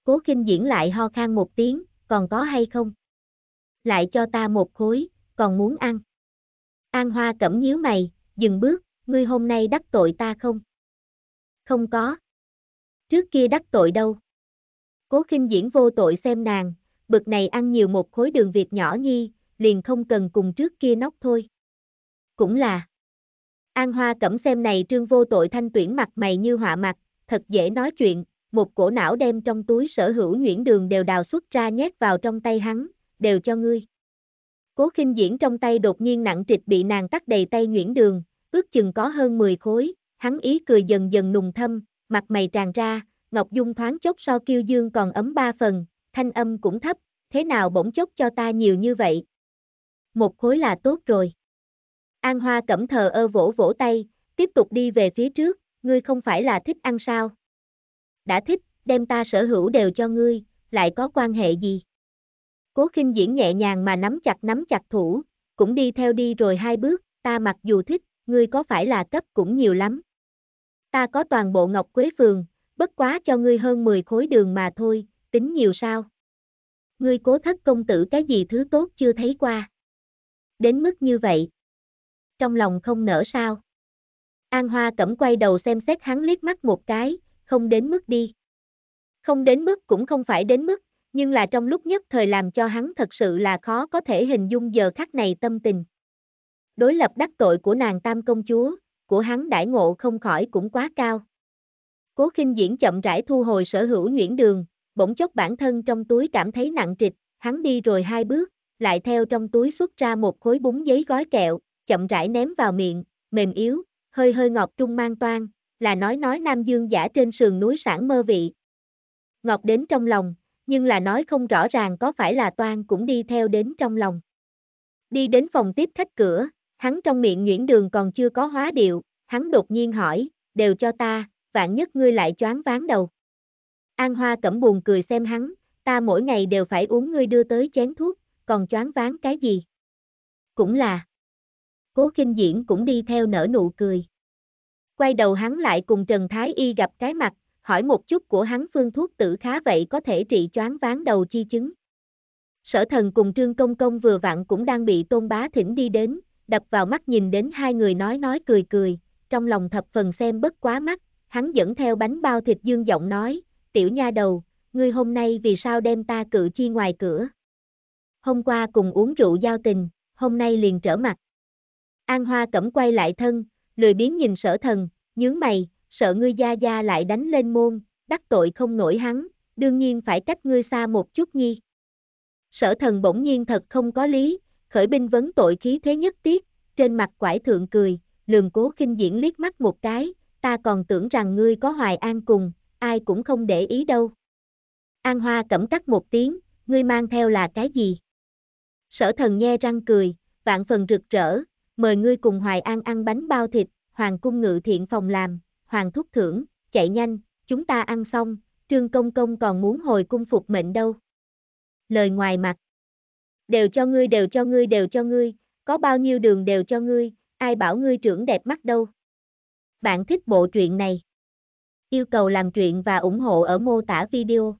Cố khinh diễn lại ho khan một tiếng, còn có hay không? Lại cho ta một khối, còn muốn ăn. An Hoa cẩm nhíu mày, dừng bước, ngươi hôm nay đắc tội ta không? Không có. Trước kia đắc tội đâu. Cố khinh diễn vô tội xem nàng, bực này ăn nhiều một khối đường việc nhỏ nhi, liền không cần cùng trước kia nóc thôi. Cũng là. An hoa cẩm xem này trương vô tội thanh tuyển mặt mày như họa mặt, thật dễ nói chuyện, một cổ não đem trong túi sở hữu nhuyễn đường đều đào xuất ra nhét vào trong tay hắn, đều cho ngươi. Cố khinh diễn trong tay đột nhiên nặng trịch bị nàng tắt đầy tay nhuyễn đường, ước chừng có hơn 10 khối, hắn ý cười dần dần nùng thâm, mặt mày tràn ra, Ngọc Dung thoáng chốc so kiêu dương còn ấm ba phần, thanh âm cũng thấp, thế nào bỗng chốc cho ta nhiều như vậy. Một khối là tốt rồi. An Hoa cẩm thờ ơ vỗ vỗ tay, tiếp tục đi về phía trước, ngươi không phải là thích ăn sao. Đã thích, đem ta sở hữu đều cho ngươi, lại có quan hệ gì? Cố khinh diễn nhẹ nhàng mà nắm chặt nắm chặt thủ, cũng đi theo đi rồi hai bước, ta mặc dù thích, ngươi có phải là cấp cũng nhiều lắm. Ta có toàn bộ ngọc quế phường, bất quá cho ngươi hơn 10 khối đường mà thôi, tính nhiều sao. Ngươi cố thất công tử cái gì thứ tốt chưa thấy qua. Đến mức như vậy. Trong lòng không nở sao. An Hoa cẩm quay đầu xem xét hắn liếc mắt một cái, không đến mức đi. Không đến mức cũng không phải đến mức, nhưng là trong lúc nhất thời làm cho hắn thật sự là khó có thể hình dung giờ khắc này tâm tình đối lập đắc tội của nàng tam công chúa, của hắn đãi ngộ không khỏi cũng quá cao. Cố khinh diễn chậm rãi thu hồi sở hữu nhuyễn đường, bỗng chốc bản thân trong túi cảm thấy nặng trịch, hắn đi rồi hai bước, lại theo trong túi xuất ra một khối bún giấy gói kẹo, chậm rãi ném vào miệng, mềm yếu, hơi hơi ngọt trung mang toan, là nói nói Nam Dương giả trên sườn núi sản mơ vị. Ngọt đến trong lòng, nhưng là nói không rõ ràng có phải là toan cũng đi theo đến trong lòng. Đi đến phòng tiếp khách cửa, Hắn trong miệng nhuyễn đường còn chưa có hóa điệu, hắn đột nhiên hỏi, đều cho ta, vạn nhất ngươi lại choáng ván đầu. An Hoa cẩm buồn cười xem hắn, ta mỗi ngày đều phải uống ngươi đưa tới chén thuốc, còn choáng ván cái gì? Cũng là. Cố kinh diễn cũng đi theo nở nụ cười. Quay đầu hắn lại cùng Trần Thái Y gặp cái mặt, hỏi một chút của hắn phương thuốc tử khá vậy có thể trị choáng ván đầu chi chứng. Sở thần cùng Trương Công Công vừa vặn cũng đang bị tôn bá thỉnh đi đến, đập vào mắt nhìn đến hai người nói nói cười cười, trong lòng thập phần xem bất quá mắt, hắn dẫn theo bánh bao thịt dương giọng nói, tiểu nha đầu, ngươi hôm nay vì sao đem ta cự chi ngoài cửa. Hôm qua cùng uống rượu giao tình, hôm nay liền trở mặt. An Hoa cẩm quay lại thân, lười biến nhìn sở thần, nhướng mày, sợ ngươi gia gia lại đánh lên môn, đắc tội không nổi hắn, đương nhiên phải cách ngươi xa một chút nhi. Sở thần bỗng nhiên thật không có lý, khởi binh vấn tội khí thế nhất tiết, trên mặt quải thượng cười, lường cố kinh diễn liếc mắt một cái, ta còn tưởng rằng ngươi có hoài an cùng, ai cũng không để ý đâu. An hoa cẩm cắt một tiếng, ngươi mang theo là cái gì? Sở thần nghe răng cười, vạn phần rực rỡ, mời ngươi cùng hoài an ăn bánh bao thịt, hoàng cung ngự thiện phòng làm, hoàng thúc thưởng, chạy nhanh, chúng ta ăn xong, trương công công còn muốn hồi cung phục mệnh đâu. Lời ngoài mặt đều cho ngươi đều cho ngươi đều cho ngươi, có bao nhiêu đường đều cho ngươi, ai bảo ngươi trưởng đẹp mắt đâu. Bạn thích bộ truyện này? Yêu cầu làm truyện và ủng hộ ở mô tả video.